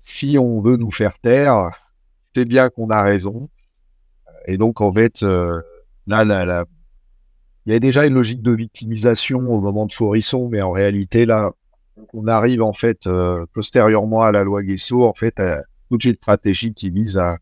si on veut nous faire taire, c'est bien qu'on a raison et donc, en fait, euh, là, là, il y a déjà une logique de victimisation au moment de fourisson mais en réalité, là, on arrive, en fait, euh, postérieurement à la loi Guesso, en fait, à toute une stratégie qui vise à,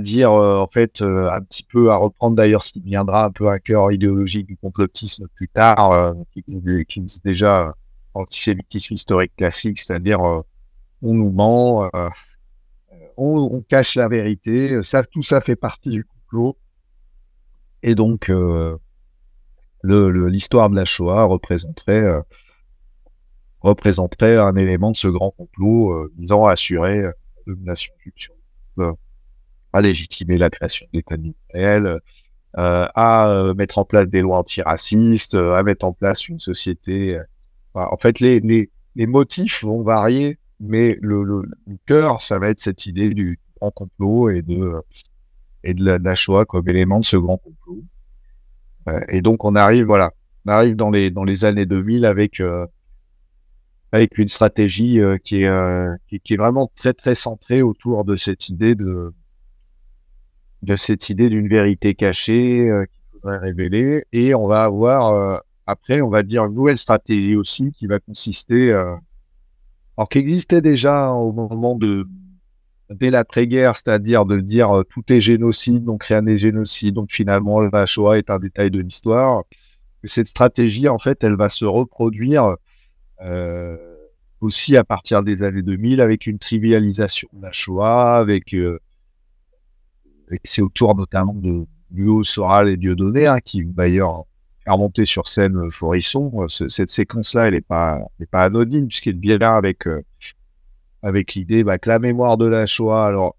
dire euh, en fait un petit peu à reprendre d'ailleurs ce qui viendra un peu un cœur idéologique du complotisme plus tard qui, vise déjà antisémitisme historique classique c'est-à-dire on nous ment on, cache la vérité. tout ça fait partie du complot. Et donc, euh, l'histoire de la Shoah euh, représenterait, un élément de ce grand complot euh, visant à assurer la domination à légitimer la création de l'État d'Israël, à mettre en place des lois antiracistes, à mettre en place une société. en fait, les motifs vont varier mais le, cœur, ça va être cette idée du grand complot et de, et de la, Shoah comme élément de ce grand complot. Euh, et donc, on arrive, voilà, on arrive dans les, dans les années 2000 avec, euh, avec une stratégie euh, qui, est, qui, est vraiment très, très centrée autour de cette idée de, de cette idée d'une vérité cachée qu'il faudrait révéler. Et on va avoir, après, on va dire une nouvelle stratégie aussi qui va consister alors qui existait déjà au moment de dès l'après-guerre, c'est-à-dire de dire euh, tout est génocide, donc rien n'est génocide, donc finalement la Shoah est un détail de l'histoire. Cette stratégie, en fait, elle va se reproduire euh, aussi à partir des années 2000 avec une trivialisation de la Shoah, avec euh, c'est autour notamment de Luo Soral et Dieudonné, hein, qui d'ailleurs à monter sur scène euh, Florisson, euh, cette séquence-là, elle n'est pas, elle est pas anodine, puisqu'il vient là avec, euh, avec l'idée bah, que la mémoire de la Shoah, alors,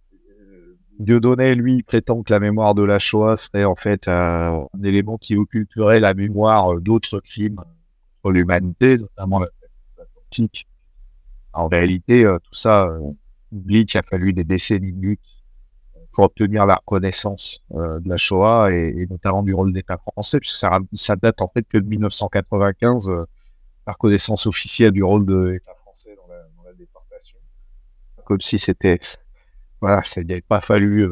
Dieudonné, lui, prétend que la mémoire de la Shoah serait en fait un, élément qui occulterait la mémoire d'autres crimes pour l'humanité, notamment politique. En réalité, tout ça, oublie qu'il a fallu des décennies de lutte pour obtenir la reconnaissance euh, de la Shoah et, notamment du rôle d'État français, puisque ça, date en fait que de 1995, la reconnaissance officielle du rôle de l'État français dans la, déportation. Comme si c'était. Voilà, ça n'avait pas fallu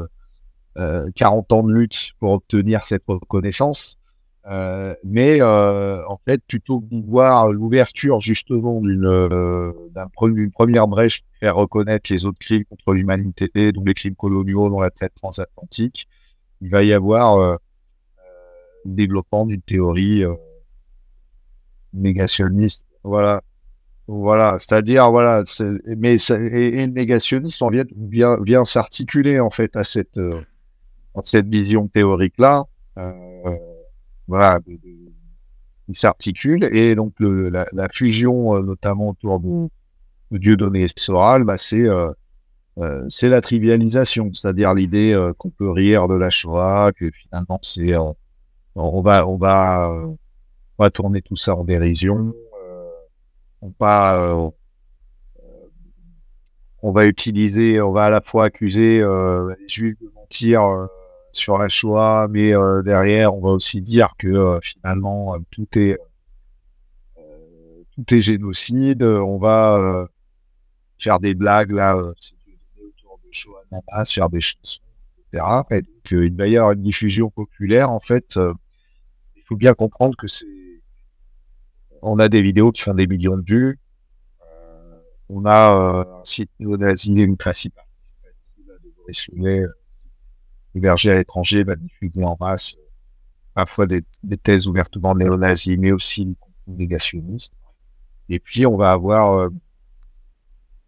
40 euh, euh, ans de lutte pour obtenir cette reconnaissance. Euh, mais euh, en fait, plutôt que voir l'ouverture justement d'une euh, première brèche pour faire reconnaître les autres crimes contre l'humanité, dont les crimes coloniaux, dans la tête transatlantique, il va y avoir euh, le développement d'une théorie négationniste. Voilà. Voilà, c'est-à-dire, voilà, mais ça, et, et, le vient, vient, vient s'articuler en fait à cette, à cette vision théorique-là. Euh, voilà, de, de, s'articule. Et donc, la, fusion, euh, notamment autour de, Dieu donné Soral, bah, euh, euh, c'est la trivialisation, c'est-à-dire l'idée qu'on peut rire de la Shoah, que finalement c'est on va on va on va tourner tout ça en dérision, on va on va utiliser, on va à la fois accuser les Juifs de mentir sur la Shoah, mais euh, derrière, on va aussi dire que euh, finalement, euh, tout est, tout est génocide. On va faire des blagues là, autour de Shoah, faire des chansons, etc. Et meilleure une diffusion populaire. En fait, il faut bien comprendre que c'est. On a des vidéos qui font des millions de vues. on a un site néo-nazi, une principale, hébergés à l'étranger va bah, diffuser en masse parfois des, des thèses ouvertement néo mais aussi négationnistes. Et puis, on va avoir euh,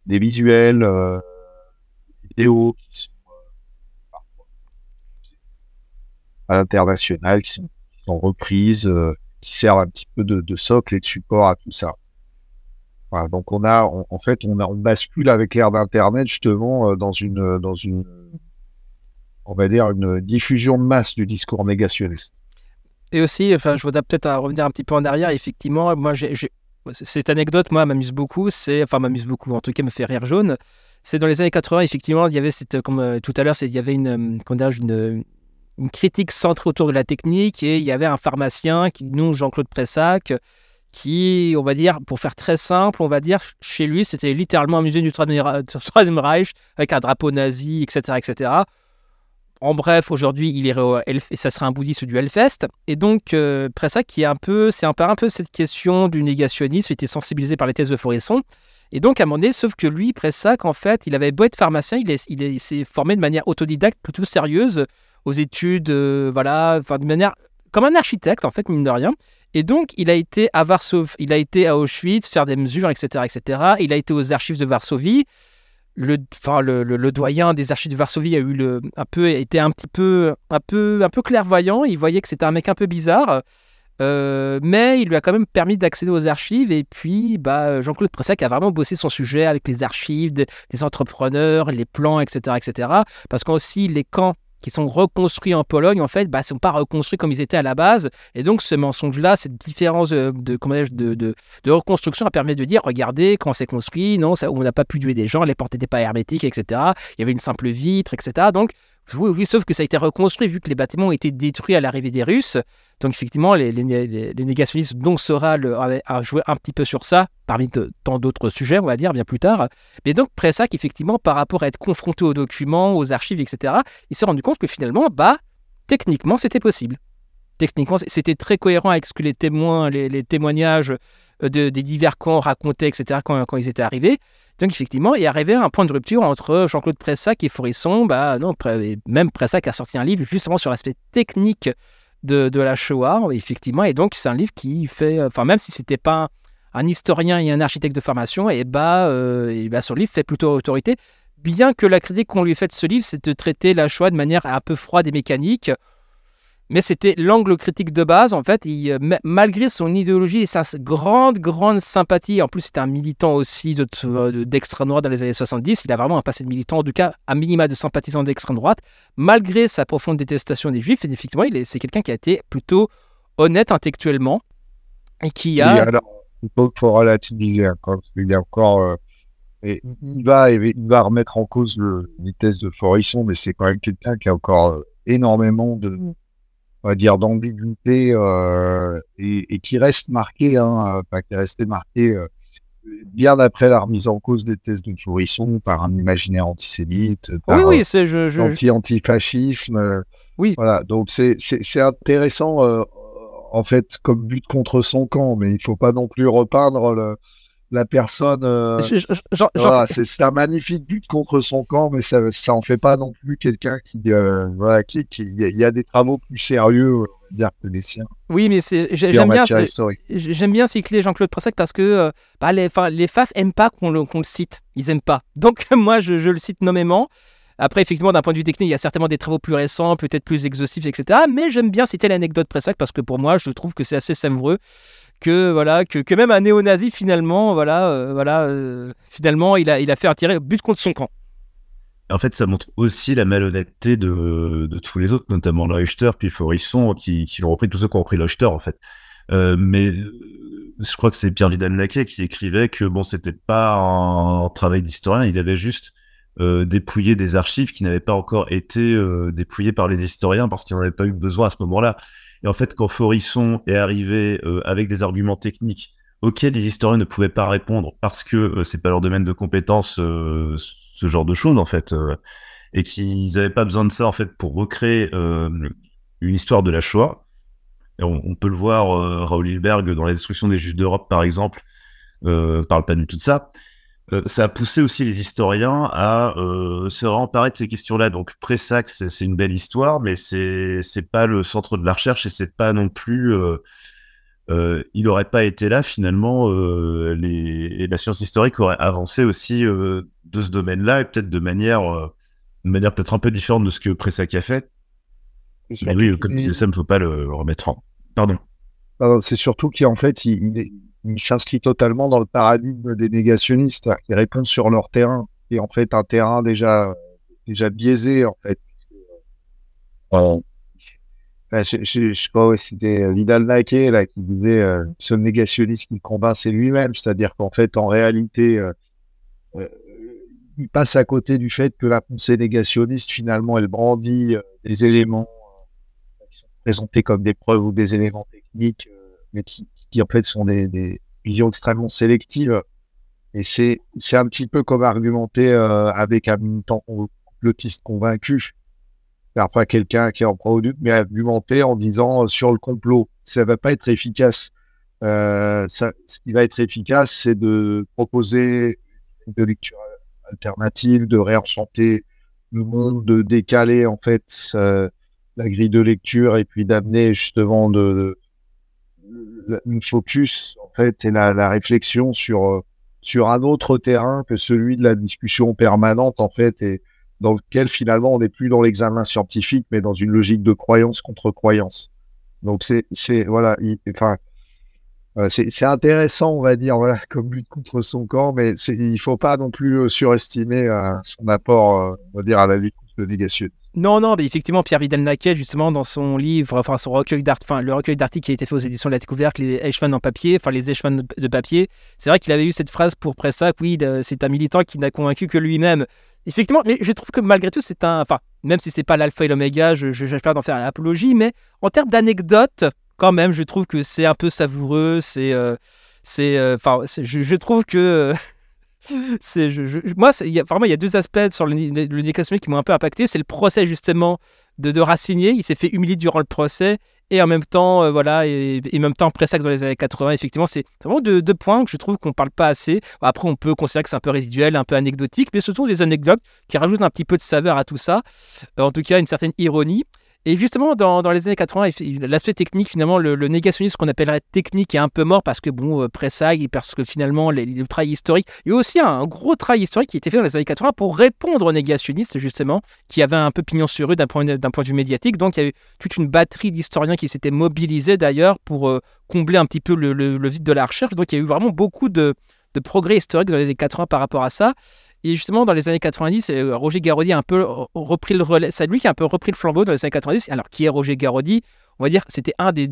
des visuels, euh, des vidéos euh, à l'international, qui, sont, reprises, qui servent un petit peu de, socle et de support à tout ça. donc on a, en fait, on, on bascule avec l'ère d'Internet justement dans une dans une on va dire, une diffusion de masse du discours négationniste. Et aussi, enfin, je voudrais peut-être euh, revenir un petit peu en arrière. Effectivement, moi, cette anecdote, moi, m'amuse beaucoup. C'est, enfin, m'amuse beaucoup. En tout cas, me fait rire jaune. C'est dans les années 80, effectivement, il y avait cette, comme euh, tout à l'heure, il y avait une, euh, une, une, critique centrée autour de la technique et il y avait un pharmacien, qui, nous, Jean-Claude Pressac, qui, on va dire, pour faire très simple, on va dire, chez lui, c'était littéralement un musée du Troisième Reich avec un drapeau nazi, etc., etc en bref, aujourd'hui, il irait au Elf et ça serait un bouddhiste du Hellfest. Et donc, euh, Pressac, qui est un peu, c'est un peu, cette question du négationnisme, était sensibilisé par les thèses de Forisson. Et donc, à un moment donné, sauf que lui, Pressac, en fait, il avait beau être pharmacien, il, s'est formé de manière autodidacte, plutôt sérieuse, aux études, euh, voilà, enfin, de manière comme un architecte, en fait, mine de rien. Et donc, il a été à Varsovie, il a été à Auschwitz, faire des mesures, etc., etc. Il a été aux archives de Varsovie le, enfin, le, doyen des archives de Varsovie a eu le, un peu, était un petit peu, un peu, un peu clairvoyant. Il voyait que c'était un mec un peu bizarre, euh, mais il lui a quand même permis d'accéder aux archives. Et puis, bah, Jean-Claude Pressac a vraiment bossé son sujet avec les archives des, entrepreneurs, les plans, etc., etc. Parce qu'aussi les camps qui sont reconstruits en Pologne, en fait, bah, sont pas reconstruits comme ils étaient à la base. Et donc, ce mensonge-là, cette différence euh, de, de, de, reconstruction a permis de dire, regardez, quand c'est construit, non, ça, on n'a pas pu duer des gens, les portes n'étaient pas hermétiques, etc. Il y avait une simple vitre, etc. Donc, oui, oui, sauf que ça a été reconstruit vu que les bâtiments ont été détruits à l'arrivée des Russes. Donc effectivement, les, négationnistes, dont Soral a, joué un petit peu sur ça, parmi tant d'autres sujets, on va dire, bien plus tard. Mais donc ça effectivement, par rapport à être confronté aux documents, aux archives, etc., il s'est rendu compte que finalement, bah, techniquement, c'était possible. Techniquement, c'était très cohérent avec ce que les témoins, les témoignages euh, de, des divers camps racontés, etc., quand, ils étaient arrivés. Donc, effectivement, il est arrivé un point de rupture entre euh, Jean-Claude Pressac et Forisson. Bah, non, même Pressac a sorti un livre justement sur l'aspect technique de, de, la Shoah, effectivement. Et donc, c'est un livre qui fait, euh, enfin, même si c'était pas un, historien et un architecte de formation, bah, et bah, son livre fait plutôt autorité. Bien que la critique qu'on lui fait de ce livre, c'est de traiter la Shoah de manière un peu froide et mécanique. Mais c'était l'angle critique de base, en fait. Il, euh, malgré son idéologie et sa grande, grande sympathie, en plus, c'était un militant aussi euh, d'extrême de, droite dans les années 70. Il a vraiment un passé de militant, en tout cas, un minima de sympathisant d'extrême droite. Malgré sa profonde détestation des juifs, et effectivement, c'est quelqu'un qui a été plutôt honnête intellectuellement et qui a. alors, il faut relativiser, hein, il y a encore. Euh, il va, il va remettre en cause le, les de Forisson, mais c'est quand même quelqu'un qui a encore énormément de, mm on va dire, d'ambiguïté euh, et, qui reste marqué, hein, euh, qui est resté marqué euh, bien après la remise en cause des thèses de Tourisson par un imaginaire antisémite, par oui, anti antifascisme oui. Voilà, donc c'est intéressant, en fait, comme but contre son camp, mais il ne faut pas non plus repeindre le, la personne. Euh, c'est un magnifique but contre son camp, mais ça, ça en fait pas non plus quelqu'un qui, euh, voilà, qui, il y a des travaux plus sérieux euh, que les siens. Oui, mais j'aime bien, j'aime bien cycler Jean-Claude Pressac parce que bah, les, les FAF aiment pas qu'on le, cite, ils aiment pas. Donc moi, je, je le cite nommément. Après, effectivement, d'un point de vue technique, il y a certainement des travaux plus récents, peut-être plus exhaustifs, etc. Mais j'aime bien citer l'anecdote Pressac parce que pour moi, je trouve que c'est assez savoureux que voilà que, même un néo-nazi finalement voilà euh, voilà euh, finalement il a il a fait un tiré but contre son camp. En fait, ça montre aussi la malhonnêteté de, tous les autres, notamment Leuchter, puis Forisson, qui, l'ont repris, tous ceux qui ont repris Leuchter, en fait. Euh, mais je crois que c'est Pierre Vidal-Laquet qui écrivait que bon, c'était pas un travail d'historien, il avait juste euh, dépouillé dépouiller des archives qui n'avaient pas encore été euh, dépouillées par les historiens parce qu'ils n'en avaient pas eu besoin à ce moment-là. Et en fait, quand Forisson est arrivé euh, avec des arguments techniques auxquels les historiens ne pouvaient pas répondre parce que c'est pas leur domaine de compétence, ce genre de choses en fait, et qu'ils n'avaient pas besoin de ça en fait pour recréer une histoire de la Shoah. on, peut le voir, Raoul Hilberg dans La destruction des Juifs d'Europe par exemple parle pas du tout de ça. Euh, ça a poussé aussi les historiens à euh, se réemparer de ces questions-là. Donc Pressac, c'est une belle histoire, mais c'est c'est pas le centre de la recherche et c'est pas non plus. Euh, il n'aurait pas été là finalement. les, et la science historique aurait avancé aussi de ce domaine-là et peut-être de manière manière peut-être un peu différente de ce que Pressac a fait. Mais oui, comme disait ne faut pas le remettre en. Pardon. c'est surtout qu'en fait, il, il est il s'inscrit totalement dans le paradigme des négationnistes, qui répondent sur leur terrain, et en fait un terrain déjà, déjà biaisé, en fait. Enfin, je, crois que c'était euh, Vidal Naquet là, qui disait Ce euh, négationniste qui combat, c'est lui-même. C'est-à-dire qu'en fait, en réalité, euh, il passe à côté du fait que la pensée négationniste, finalement, elle brandit des éléments qui sont présentés comme des preuves ou des éléments techniques, mais qui qui en fait sont des, visions extrêmement sélectives. Et c'est un petit peu comme argumenter euh, avec un complotiste convaincu. Parfois quelqu'un qui est en produit mais argumenter en disant euh, sur le complot, ça ne va pas être efficace. Euh, ça, ce qui va être efficace, c'est de proposer de lecture alternative, de réenchanter le monde, de décaler en fait la grille de lecture et puis d'amener justement de le, focus en fait et la, réflexion sur euh, sur un autre terrain que celui de la discussion permanente en fait et dans lequel finalement on n'est plus dans l'examen scientifique mais dans une logique de croyance contre croyance. Donc c'est c'est voilà enfin euh, c'est intéressant, on va dire, comme lutte contre son corps, mais il ne faut pas non plus euh, surestimer son apport, on va dire, à la lutte non, non, mais effectivement, Pierre Vidal-Naquet, justement, dans son livre, enfin, son recueil d'articles, enfin, le recueil d'articles qui a été fait aux éditions de la découverte, les Eichmann en papier, enfin, les Eichmann de papier, c'est vrai qu'il avait eu cette phrase pour Pressac, oui, c'est un militant qui n'a convaincu que lui-même. Effectivement, mais je trouve que malgré tout, c'est un. Enfin, même si c'est pas l'alpha et l'oméga, je d'en faire une apologie, mais en termes d'anecdote, quand même, je trouve que c'est un peu savoureux, c'est. Euh, c'est. Euh, enfin, je, je, trouve que. Euh, c'est, moi, y a, vraiment, il y a deux aspects sur le, le, qui m'ont un peu impacté. C'est le procès, justement, de, de Racinier. Il s'est fait humilier durant le procès et en même temps, euh, voilà, et, et, même temps Pressac dans les années 80. Effectivement, c'est vraiment deux, deux, points que je trouve qu'on parle pas assez. Après, on peut considérer que c'est un peu résiduel, un peu anecdotique, mais ce sont des anecdotes qui rajoutent un petit peu de saveur à tout ça. Euh, en tout cas, une certaine ironie. Et justement, dans, les années 80, l'aspect technique, finalement, le, le négationnisme qu'on appellerait technique est un peu mort parce que, bon, euh, Pressag, parce que finalement, le travail historique, il y a aussi un, gros travail historique qui a été fait dans les années 80 pour répondre aux négationnistes, justement, qui avaient un peu pignon sur rue d'un point, point de vue médiatique. Donc, il y a eu toute une batterie d'historiens qui s'étaient mobilisés, d'ailleurs, pour euh, combler un petit peu le, vide de la recherche. Donc, il y a eu vraiment beaucoup de, de progrès historiques dans les années 80 par rapport à ça. Et justement, dans les années 90, euh, Roger Garaudy a un peu euh, repris le relais. lui qui a un peu repris le flambeau dans les années 90. Alors, qui est Roger Garaudy On va dire c'était un des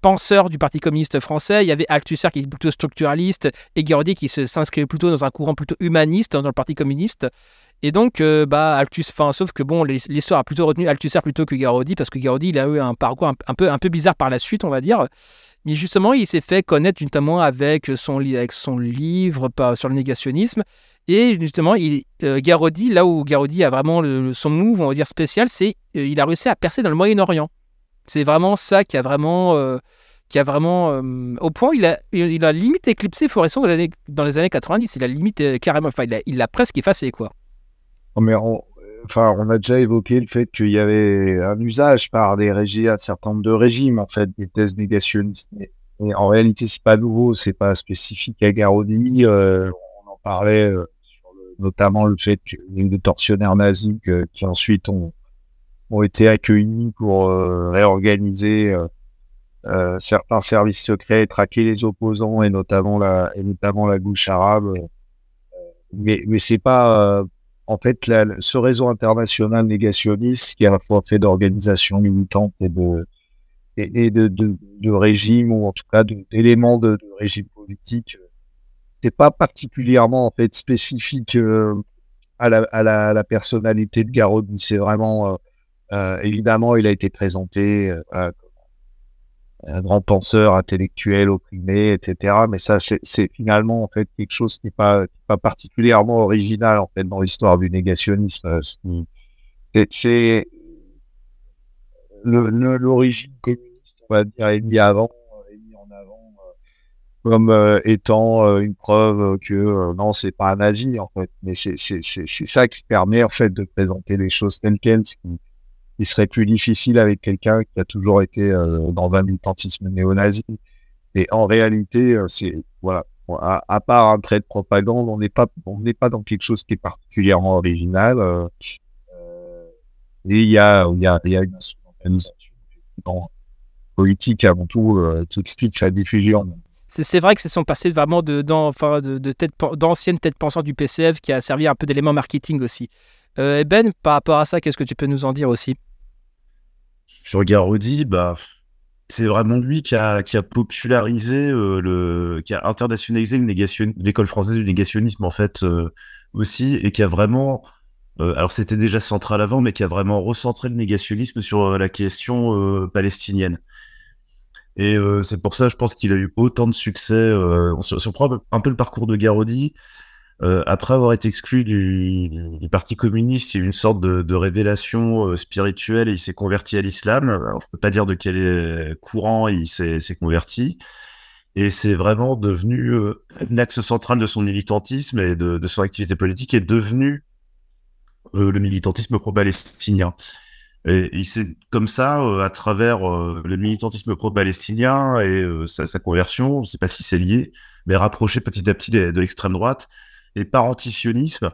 penseurs du Parti communiste français. Il y avait Althusser qui est plutôt structuraliste et Garaudy qui s'inscrivait plutôt dans un courant plutôt humaniste dans le Parti communiste. Et donc, euh, bah, Altus, enfin, sauf que bon, l'histoire a plutôt retenu Althusser plutôt que Garaudy parce que Garaudy, il a eu un parcours peu, un peu bizarre par la suite, on va dire. Mais justement, il s'est fait connaître notamment avec son, avec son livre sur le négationnisme. Et justement, il, euh, Garodi, là où Garodi a vraiment son move, on va dire spécial, c'est qu'il euh, il a réussi à percer dans le Moyen-Orient. C'est vraiment ça qui a vraiment, euh, qui a vraiment au point, il a, il a limite éclipsé Foresson dans, les années 90. Il a limite carrément, enfin, il l'a presque effacé quoi. Oh mais enfin, on a déjà évoqué le fait qu'il y avait un usage par des régimes, un certain nombre de régimes, en fait, des thèses négationnistes. Et, en réalité, c'est pas nouveau, c'est pas spécifique à Garodini. Euh, on en parlait euh, notamment le fait qu'il y ait des tortionnaires nazis qui ensuite ont, ont été accueillis pour euh, réorganiser certains services secrets, traquer les opposants et notamment la, notamment la gauche arabe mais mais c'est pas en fait, ce réseau international négationniste qui a à la fois fait d'organisations militantes et de, et, de, de, régimes, ou en tout cas d'éléments de, de régimes politiques, c'est pas particulièrement en fait spécifique euh, à, la, à, la, personnalité de Garobi. C'est vraiment, euh, euh, évidemment, il a été présenté un grand penseur intellectuel opprimé, etc. Mais ça, c'est finalement en fait quelque chose qui n'est pas, pas particulièrement original en fait dans l'histoire du négationnisme. Euh, c'est l'origine communiste, on va dire, est avant, mis en avant euh, comme euh, étant une preuve que non, c'est pas un nazi en fait. Mais c'est ça qui permet en fait de présenter les choses telles quelles il serait plus difficile avec quelqu'un qui a toujours été euh, dans un militantisme néo-nazi. Et en réalité, euh, c'est voilà, à, part un trait de propagande, on n'est pas on n'est pas dans quelque chose qui est particulièrement original. Euh, et il y a il y a, y a une politique avant tout euh, tout explique la diffusion. C'est vrai que ce sont passés vraiment de, enfin, de, tête, d'anciennes têtes pensantes du PCF qui a servi un peu d'élément marketing aussi. Euh, ben, par rapport à ça, qu'est-ce que tu peux nous en dire aussi Sur Garodi, bah, c'est vraiment lui qui a, popularisé, euh, le, qui a internationalisé l'école française du négationnisme, en fait, euh, aussi, et qui a vraiment. alors, c'était déjà central avant, mais qui a vraiment recentré le négationnisme sur la question palestinienne. Et c'est pour ça, je pense qu'il a eu autant de succès. on, se un peu le parcours de Garodi, euh, après avoir été exclu du, Parti communiste, il y a eu une sorte de, révélation euh, spirituelle et il s'est converti à l'islam. on je ne peux pas dire de quel euh, courant il s'est, converti. Et c'est vraiment devenu l'axe central de son militantisme et de, son activité politique est devenu le militantisme pro-palestinien. Et, il s'est comme ça, à travers le militantisme pro-palestinien et sa, conversion, je ne sais pas si c'est lié, mais rapproché petit à petit de l'extrême droite, et par antisionisme.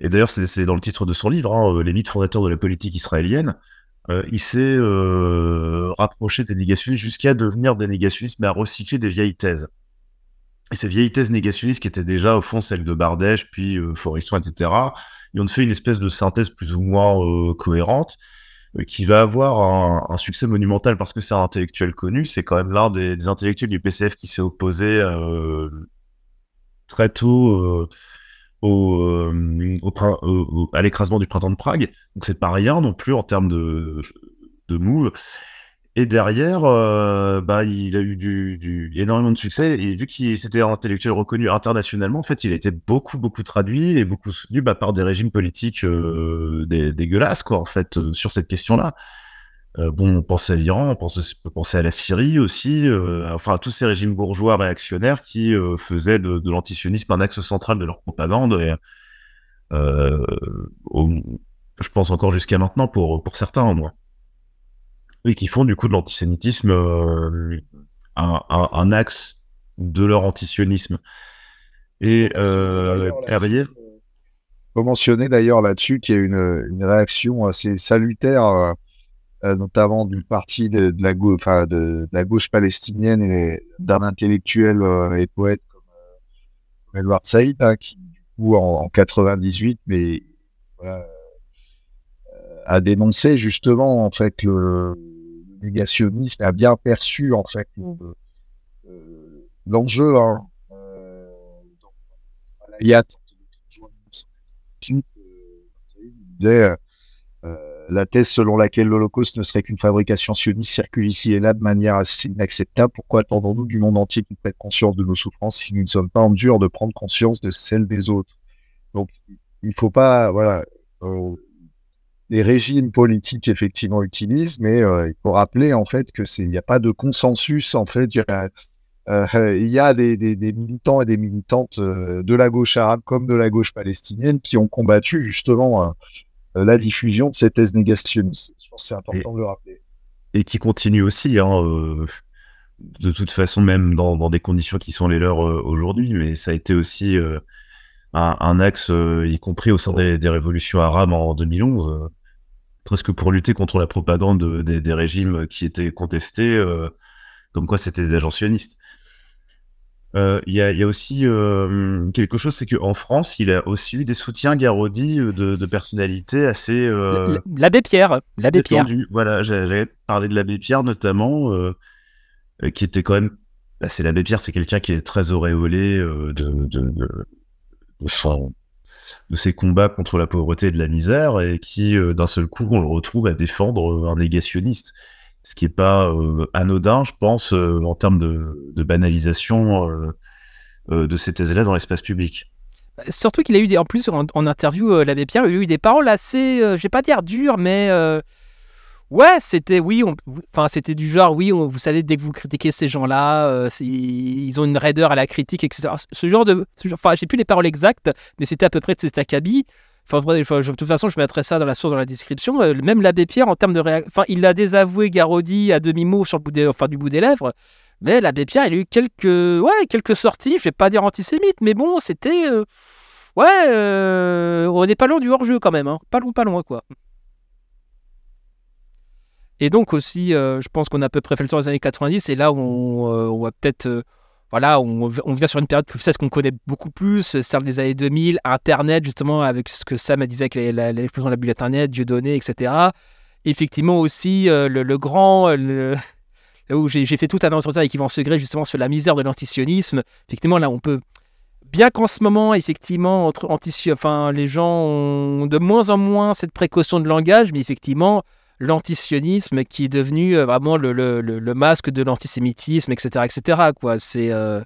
Et d'ailleurs, c'est dans le titre de son livre, Les mythes hein, euh, fondateurs de la politique israélienne. Euh, il s'est euh, rapproché des négationnistes jusqu'à devenir des négationnistes, mais à recycler des vieilles thèses. Et ces vieilles thèses négationnistes qui étaient déjà, au fond, celles de Bardèche, puis euh, etc., ils ont fait une espèce de synthèse plus ou moins cohérente qui va avoir un, succès monumental parce que c'est un intellectuel connu. C'est quand même l'un des, des, intellectuels du PCF qui s'est opposé très tôt euh, euh, au, à l'écrasement du printemps de Prague. Donc c'est pas rien non plus en termes de, de move. Et derrière, euh, bah, il a eu du, énormément de succès. Et vu qu'il s'était intellectuel reconnu internationalement, en fait, il a été beaucoup, beaucoup traduit et beaucoup soutenu bah, par des régimes politiques dégueulasses, quoi, en fait, sur cette question-là. Euh, bon, on pense à l'Iran, on, pense, penser à la Syrie aussi, euh, enfin à tous ces régimes bourgeois réactionnaires qui euh, faisaient de, de l'antisionisme un axe central de leur propagande. je pense encore jusqu'à maintenant pour, pour certains au moins. Et qui font du coup de l'antisémitisme un, axe de leur antisionisme. Et euh, faut mentionner d'ailleurs là-dessus qu'il y a une, une réaction assez salutaire euh, notamment d'une partie de, la gauche, enfin de, la gauche palestinienne et d'un intellectuel euh, et poète comme, euh, Edward hein, qui du coup en, 1998, 98, mais a dénoncé justement en fait le, négationnisme, a bien perçu en fait mmh. l'enjeu. Hein. voilà, il y a la thèse selon laquelle l'Holocauste ne serait qu'une fabrication sioniste circule ici et là de manière assez inacceptable. Pourquoi attendons-nous du monde entier nous prenne conscience de nos souffrances si nous ne sommes pas en mesure de prendre conscience de celles des autres Donc, il ne faut pas, voilà, euh, les régimes politiques effectivement utilisent, mais euh, il faut rappeler en fait que c'est, il n'y a pas de consensus en fait. Il y a, euh, des, des, militants et des militantes de la gauche arabe comme de la gauche palestinienne qui ont combattu justement euh, la diffusion de ces thèses négationnistes. c'est important de le rappeler. Et qui continue aussi, hein, euh, de toute façon, même dans, des conditions qui sont les leurs euh, aujourd'hui, mais ça a été aussi un, axe, y compris au sein des, révolutions arabes en 2011. presque pour lutter contre la propagande des, des, régimes qui étaient contestés, comme quoi c'était des agents sionistes. Euh, il y, a aussi euh, quelque chose, c'est qu'en France, il a aussi eu des soutiens garaudis euh, de, personnalités assez. l'abbé Pierre, l'abbé Pierre. Voilà, j'avais parlé de l'abbé Pierre notamment, qui était quand même. Bah, c'est l'abbé Pierre, c'est quelqu'un qui est très auréolé de, de, de, ses combats contre la pauvreté et de la misère, et qui d'un seul coup, on le retrouve à défendre un négationniste ce qui n'est pas euh, anodin, je pense, euh, en termes de, banalisation euh, de ces thèses-là dans l'espace public. Bah, surtout qu'il a eu, des, en plus, en, interview, l'abbé Pierre, il a eu des paroles assez, je vais pas dire dures, mais ouais, c'était oui, enfin c'était du genre, oui, vous savez, dès que vous critiquez ces gens-là, ils ont une raideur à la critique, etc. Ce genre de, enfin, j'ai plus les paroles exactes, mais c'était à peu près de cet acabit. Enfin, de toute façon, je mettrai ça dans la source, dans la description. Euh, même l'abbé Pierre, en termes de réaction. Enfin, il l'a désavoué Garodi à demi-mot sur le bout des... du bout des lèvres. Mais l'abbé Pierre, il a eu quelques, ouais, quelques sorties. Je vais pas dire antisémite, mais bon, c'était. Euh, ouais, euh, on n'est pas loin du hors-jeu quand même. Hein. Pas loin, pas loin, quoi. Et donc aussi, je pense qu'on a à peu près fait le tour des années 90. Et là, on, on va peut-être voilà, on, vient sur une période plus celle qu'on connaît beaucoup plus, celle des années 2000, Internet, justement, avec ce que Sam disait avec l'explosion de la bulle Internet, Dieu donné, etc. Effectivement aussi, euh, le, grand... Euh, où j'ai fait tout un entretien avec Yvan Segré, justement, sur la misère de l'antisionisme. Effectivement, là, on peut... Bien qu'en ce moment, effectivement, entre anti enfin, les gens ont de moins en moins cette précaution de langage, mais effectivement, l'antisionisme qui est devenu euh, vraiment le, le, le, masque de l'antisémitisme, etc. etc. Quoi. C'est, euh,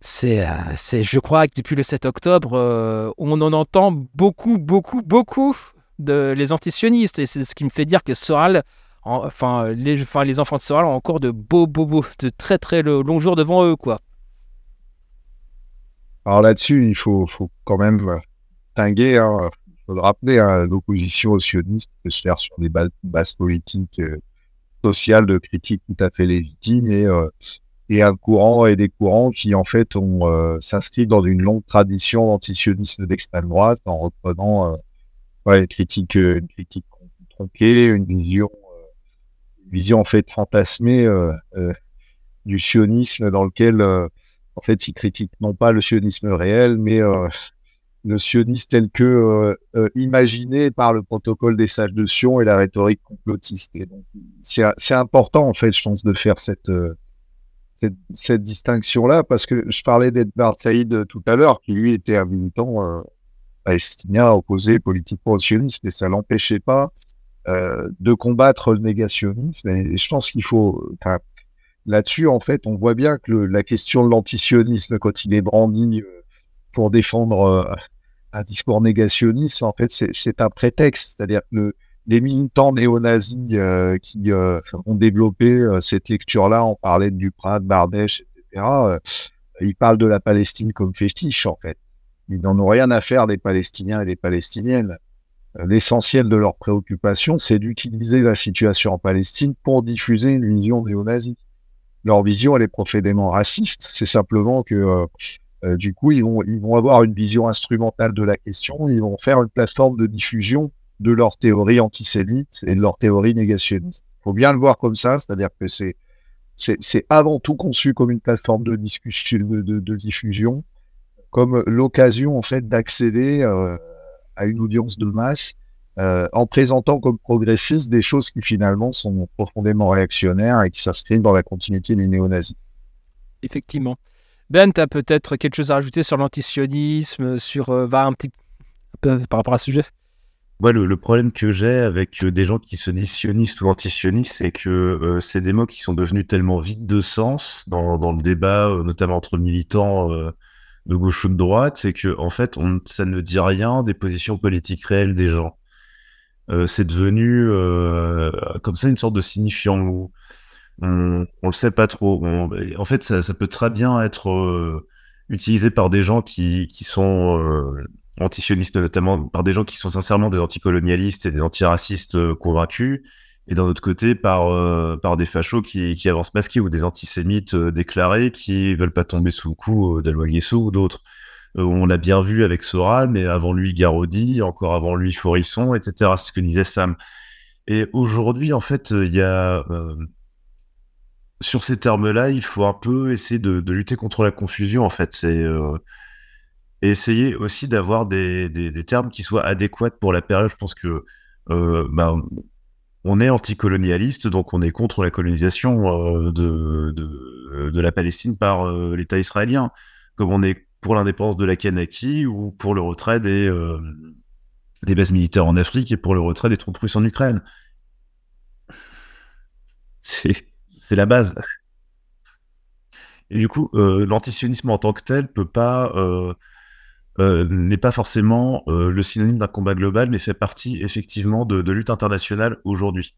c'est, euh, c'est, je crois que depuis le 7 octobre, on en entend beaucoup, beaucoup, beaucoup de les antisionistes. Et c'est ce qui me fait dire que Soral, enfin, les, enfin, les enfants de Soral ont encore de beaux, beaux, beaux, de très, très longs jours devant eux. quoi. Alors là-dessus, il faut, faut quand même tinguer. Hein, faut rappeler, à hein, l'opposition au sionisme peut se faire sur des bases, politiques, euh, sociales, de critiques tout à fait légitimes, et, euh, et un courant et des courants qui, en fait, ont euh, s'inscrivent dans une longue tradition d'antisionisme d'extrême droite en reprenant une, critique, une tronquée, une vision, une vision en fait fantasmée du sionisme dans lequel, en fait, ils critiquent non pas le sionisme réel, mais sionisme tel que euh, euh, imaginé par le protocole des sages de Sion et la rhétorique complotiste. c'est important, en fait, je pense, de faire cette, euh, cette, distinction-là, parce que je parlais d'Edward Saïd tout à l'heure, qui lui était un militant palestinien opposé politiquement au sionisme, et ça l'empêchait pas de combattre le négationnisme. Et je pense qu'il faut. Là-dessus, en fait, on voit bien que la question de l'antisionisme, quand il est brandi pour défendre euh, un discours négationniste, en fait, c'est un prétexte. C'est-à-dire que les militants néo-nazis euh, qui euh, ont développé cette lecture-là, on parlait de Duprat, de Bardèche, etc., ils parlent de la Palestine comme fétiche, en fait. Ils n'en ont rien à faire des Palestiniens et des Palestiniennes. L'essentiel de leur préoccupation, c'est d'utiliser la situation en Palestine pour diffuser une vision néo Leur vision, elle est profondément raciste. C'est simplement que euh, du coup, ils vont, avoir une vision instrumentale de la question, ils vont faire une plateforme de diffusion de leur théorie antisémite et de leur théorie négationniste. Il faut bien le voir comme ça, c'est-à-dire que c'est, avant tout conçu comme une plateforme de discussion, de, diffusion, comme l'occasion en fait d'accéder euh, à une audience de masse euh, en présentant comme progressistes des choses qui finalement sont profondément réactionnaires et qui s'inscrivent dans la continuité des néo-nazis. Effectivement. Ben, tu as peut-être quelque chose à rajouter sur l'antisionisme, sur euh, va un petit peu par rapport à ce sujet Ouais, le, problème que j'ai avec euh, des gens qui se disent sionistes ou antisionistes, c'est que euh, c'est des mots qui sont devenus tellement vides de sens dans, le débat, notamment entre militants de gauche ou de droite, c'est que en fait, on, ça ne dit rien des positions politiques réelles des gens. c'est devenu comme ça une sorte de signifiant mot on, le sait pas trop. Bah, en fait, ça, peut très bien être euh, utilisé par des gens qui, sont euh, antisionistes, notamment par des gens qui sont sincèrement des anticolonialistes et des antiracistes euh, convaincus, et d'un autre côté par, par des fachos qui, qui, avancent masqués ou des antisémites déclarés qui veulent pas tomber sous le coup d'Alois Guesso ou d'autres. on l'a bien vu avec Sora, mais avant lui Garodi, encore avant lui Forisson, etc. C'est ce que disait Sam. Et aujourd'hui, en fait, il y a sur ces termes-là, il faut un peu essayer de, lutter contre la confusion, en fait. C'est euh, essayer aussi d'avoir des, termes qui soient adéquats pour la période. Je pense que euh, bah, on est anticolonialiste, donc on est contre la colonisation euh, de, de, la Palestine par l'État israélien, comme on est pour l'indépendance de la Kanaki ou pour le retrait des, des bases militaires en Afrique et pour le retrait des troupes russes en Ukraine. C'est c'est la base. Et du coup, euh, l'antisionisme en tant que tel peut pas euh, euh, n'est pas forcément euh, le synonyme d'un combat global, mais fait partie effectivement de, lutte internationale aujourd'hui.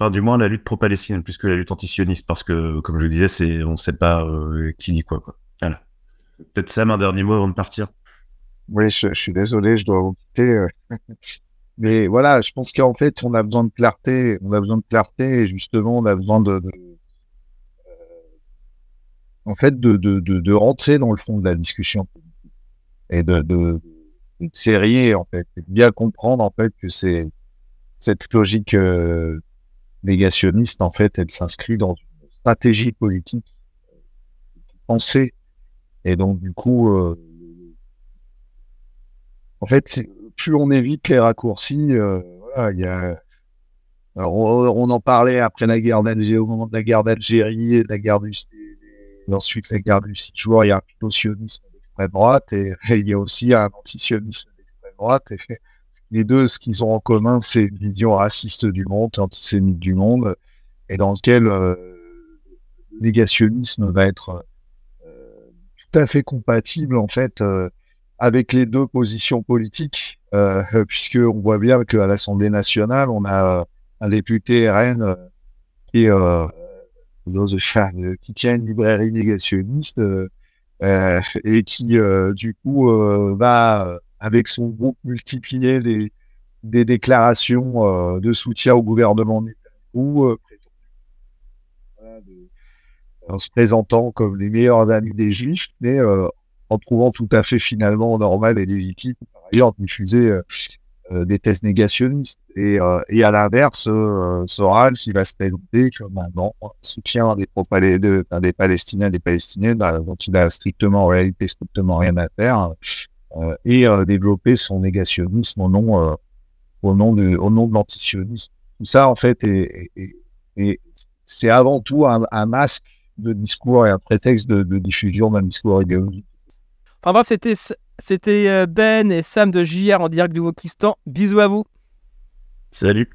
Enfin, du moins la lutte pro-palestinienne plus que la lutte antisioniste, parce que, comme je le disais, c'est on ne sait pas qui dit quoi. Peut-être Sam, un dernier mot avant de partir. Oui, je, suis désolé, je dois vous mais voilà, je pense qu'en fait, on a besoin de clarté. On a besoin de clarté et justement, on a besoin de, euh, en fait, de, de, de, de, rentrer dans le fond de la discussion et de, de, de serrer, en fait, et bien comprendre, en fait, que c'est cette logique euh, négationniste, en fait, elle s'inscrit dans une stratégie politique euh, pensée. Et donc, du coup, en fait, plus on évite les raccourcis, euh, on, en parlait après la guerre d'Algérie, au moment de la guerre d'Algérie, la guerre du, et ensuite la guerre du 6 il y a un sionisme d'extrême droite et, il y a aussi un antisionisme d'extrême droite. les deux, ce qu'ils ont en commun, c'est une vision raciste du monde, antisémite du monde, et dans lequel euh, le négationnisme va être euh, tout à fait compatible en fait avec les deux positions politiques, puisqu'on euh, puisque on voit bien qu'à l'Assemblée nationale, on a euh, un député RN euh, qui, qui tient une librairie négationniste et qui, du coup, va avec son groupe multiplier des, déclarations de soutien au gouvernement ou en se présentant comme les meilleurs amis des juifs, mais euh, en trouvant tout à fait finalement normal et légitime, par ailleurs, diffuser euh, euh, des tests négationnistes. Et, euh, et à l'inverse, Soral, qui va se présenter comme un soutien des, des Palestiniens, des Palestiniens, bah, dont il a strictement, réalité, strictement rien à faire, et développer son négationnisme au nom, au nom de, au de l'antisionisme. Tout ça, en fait, est, c'est avant tout un, masque de discours et un prétexte de, de diffusion d'un discours idéologique. Enfin bref, c'était, euh, Ben et Sam de JR en direct du Wokistan. Bisous à vous. Salut.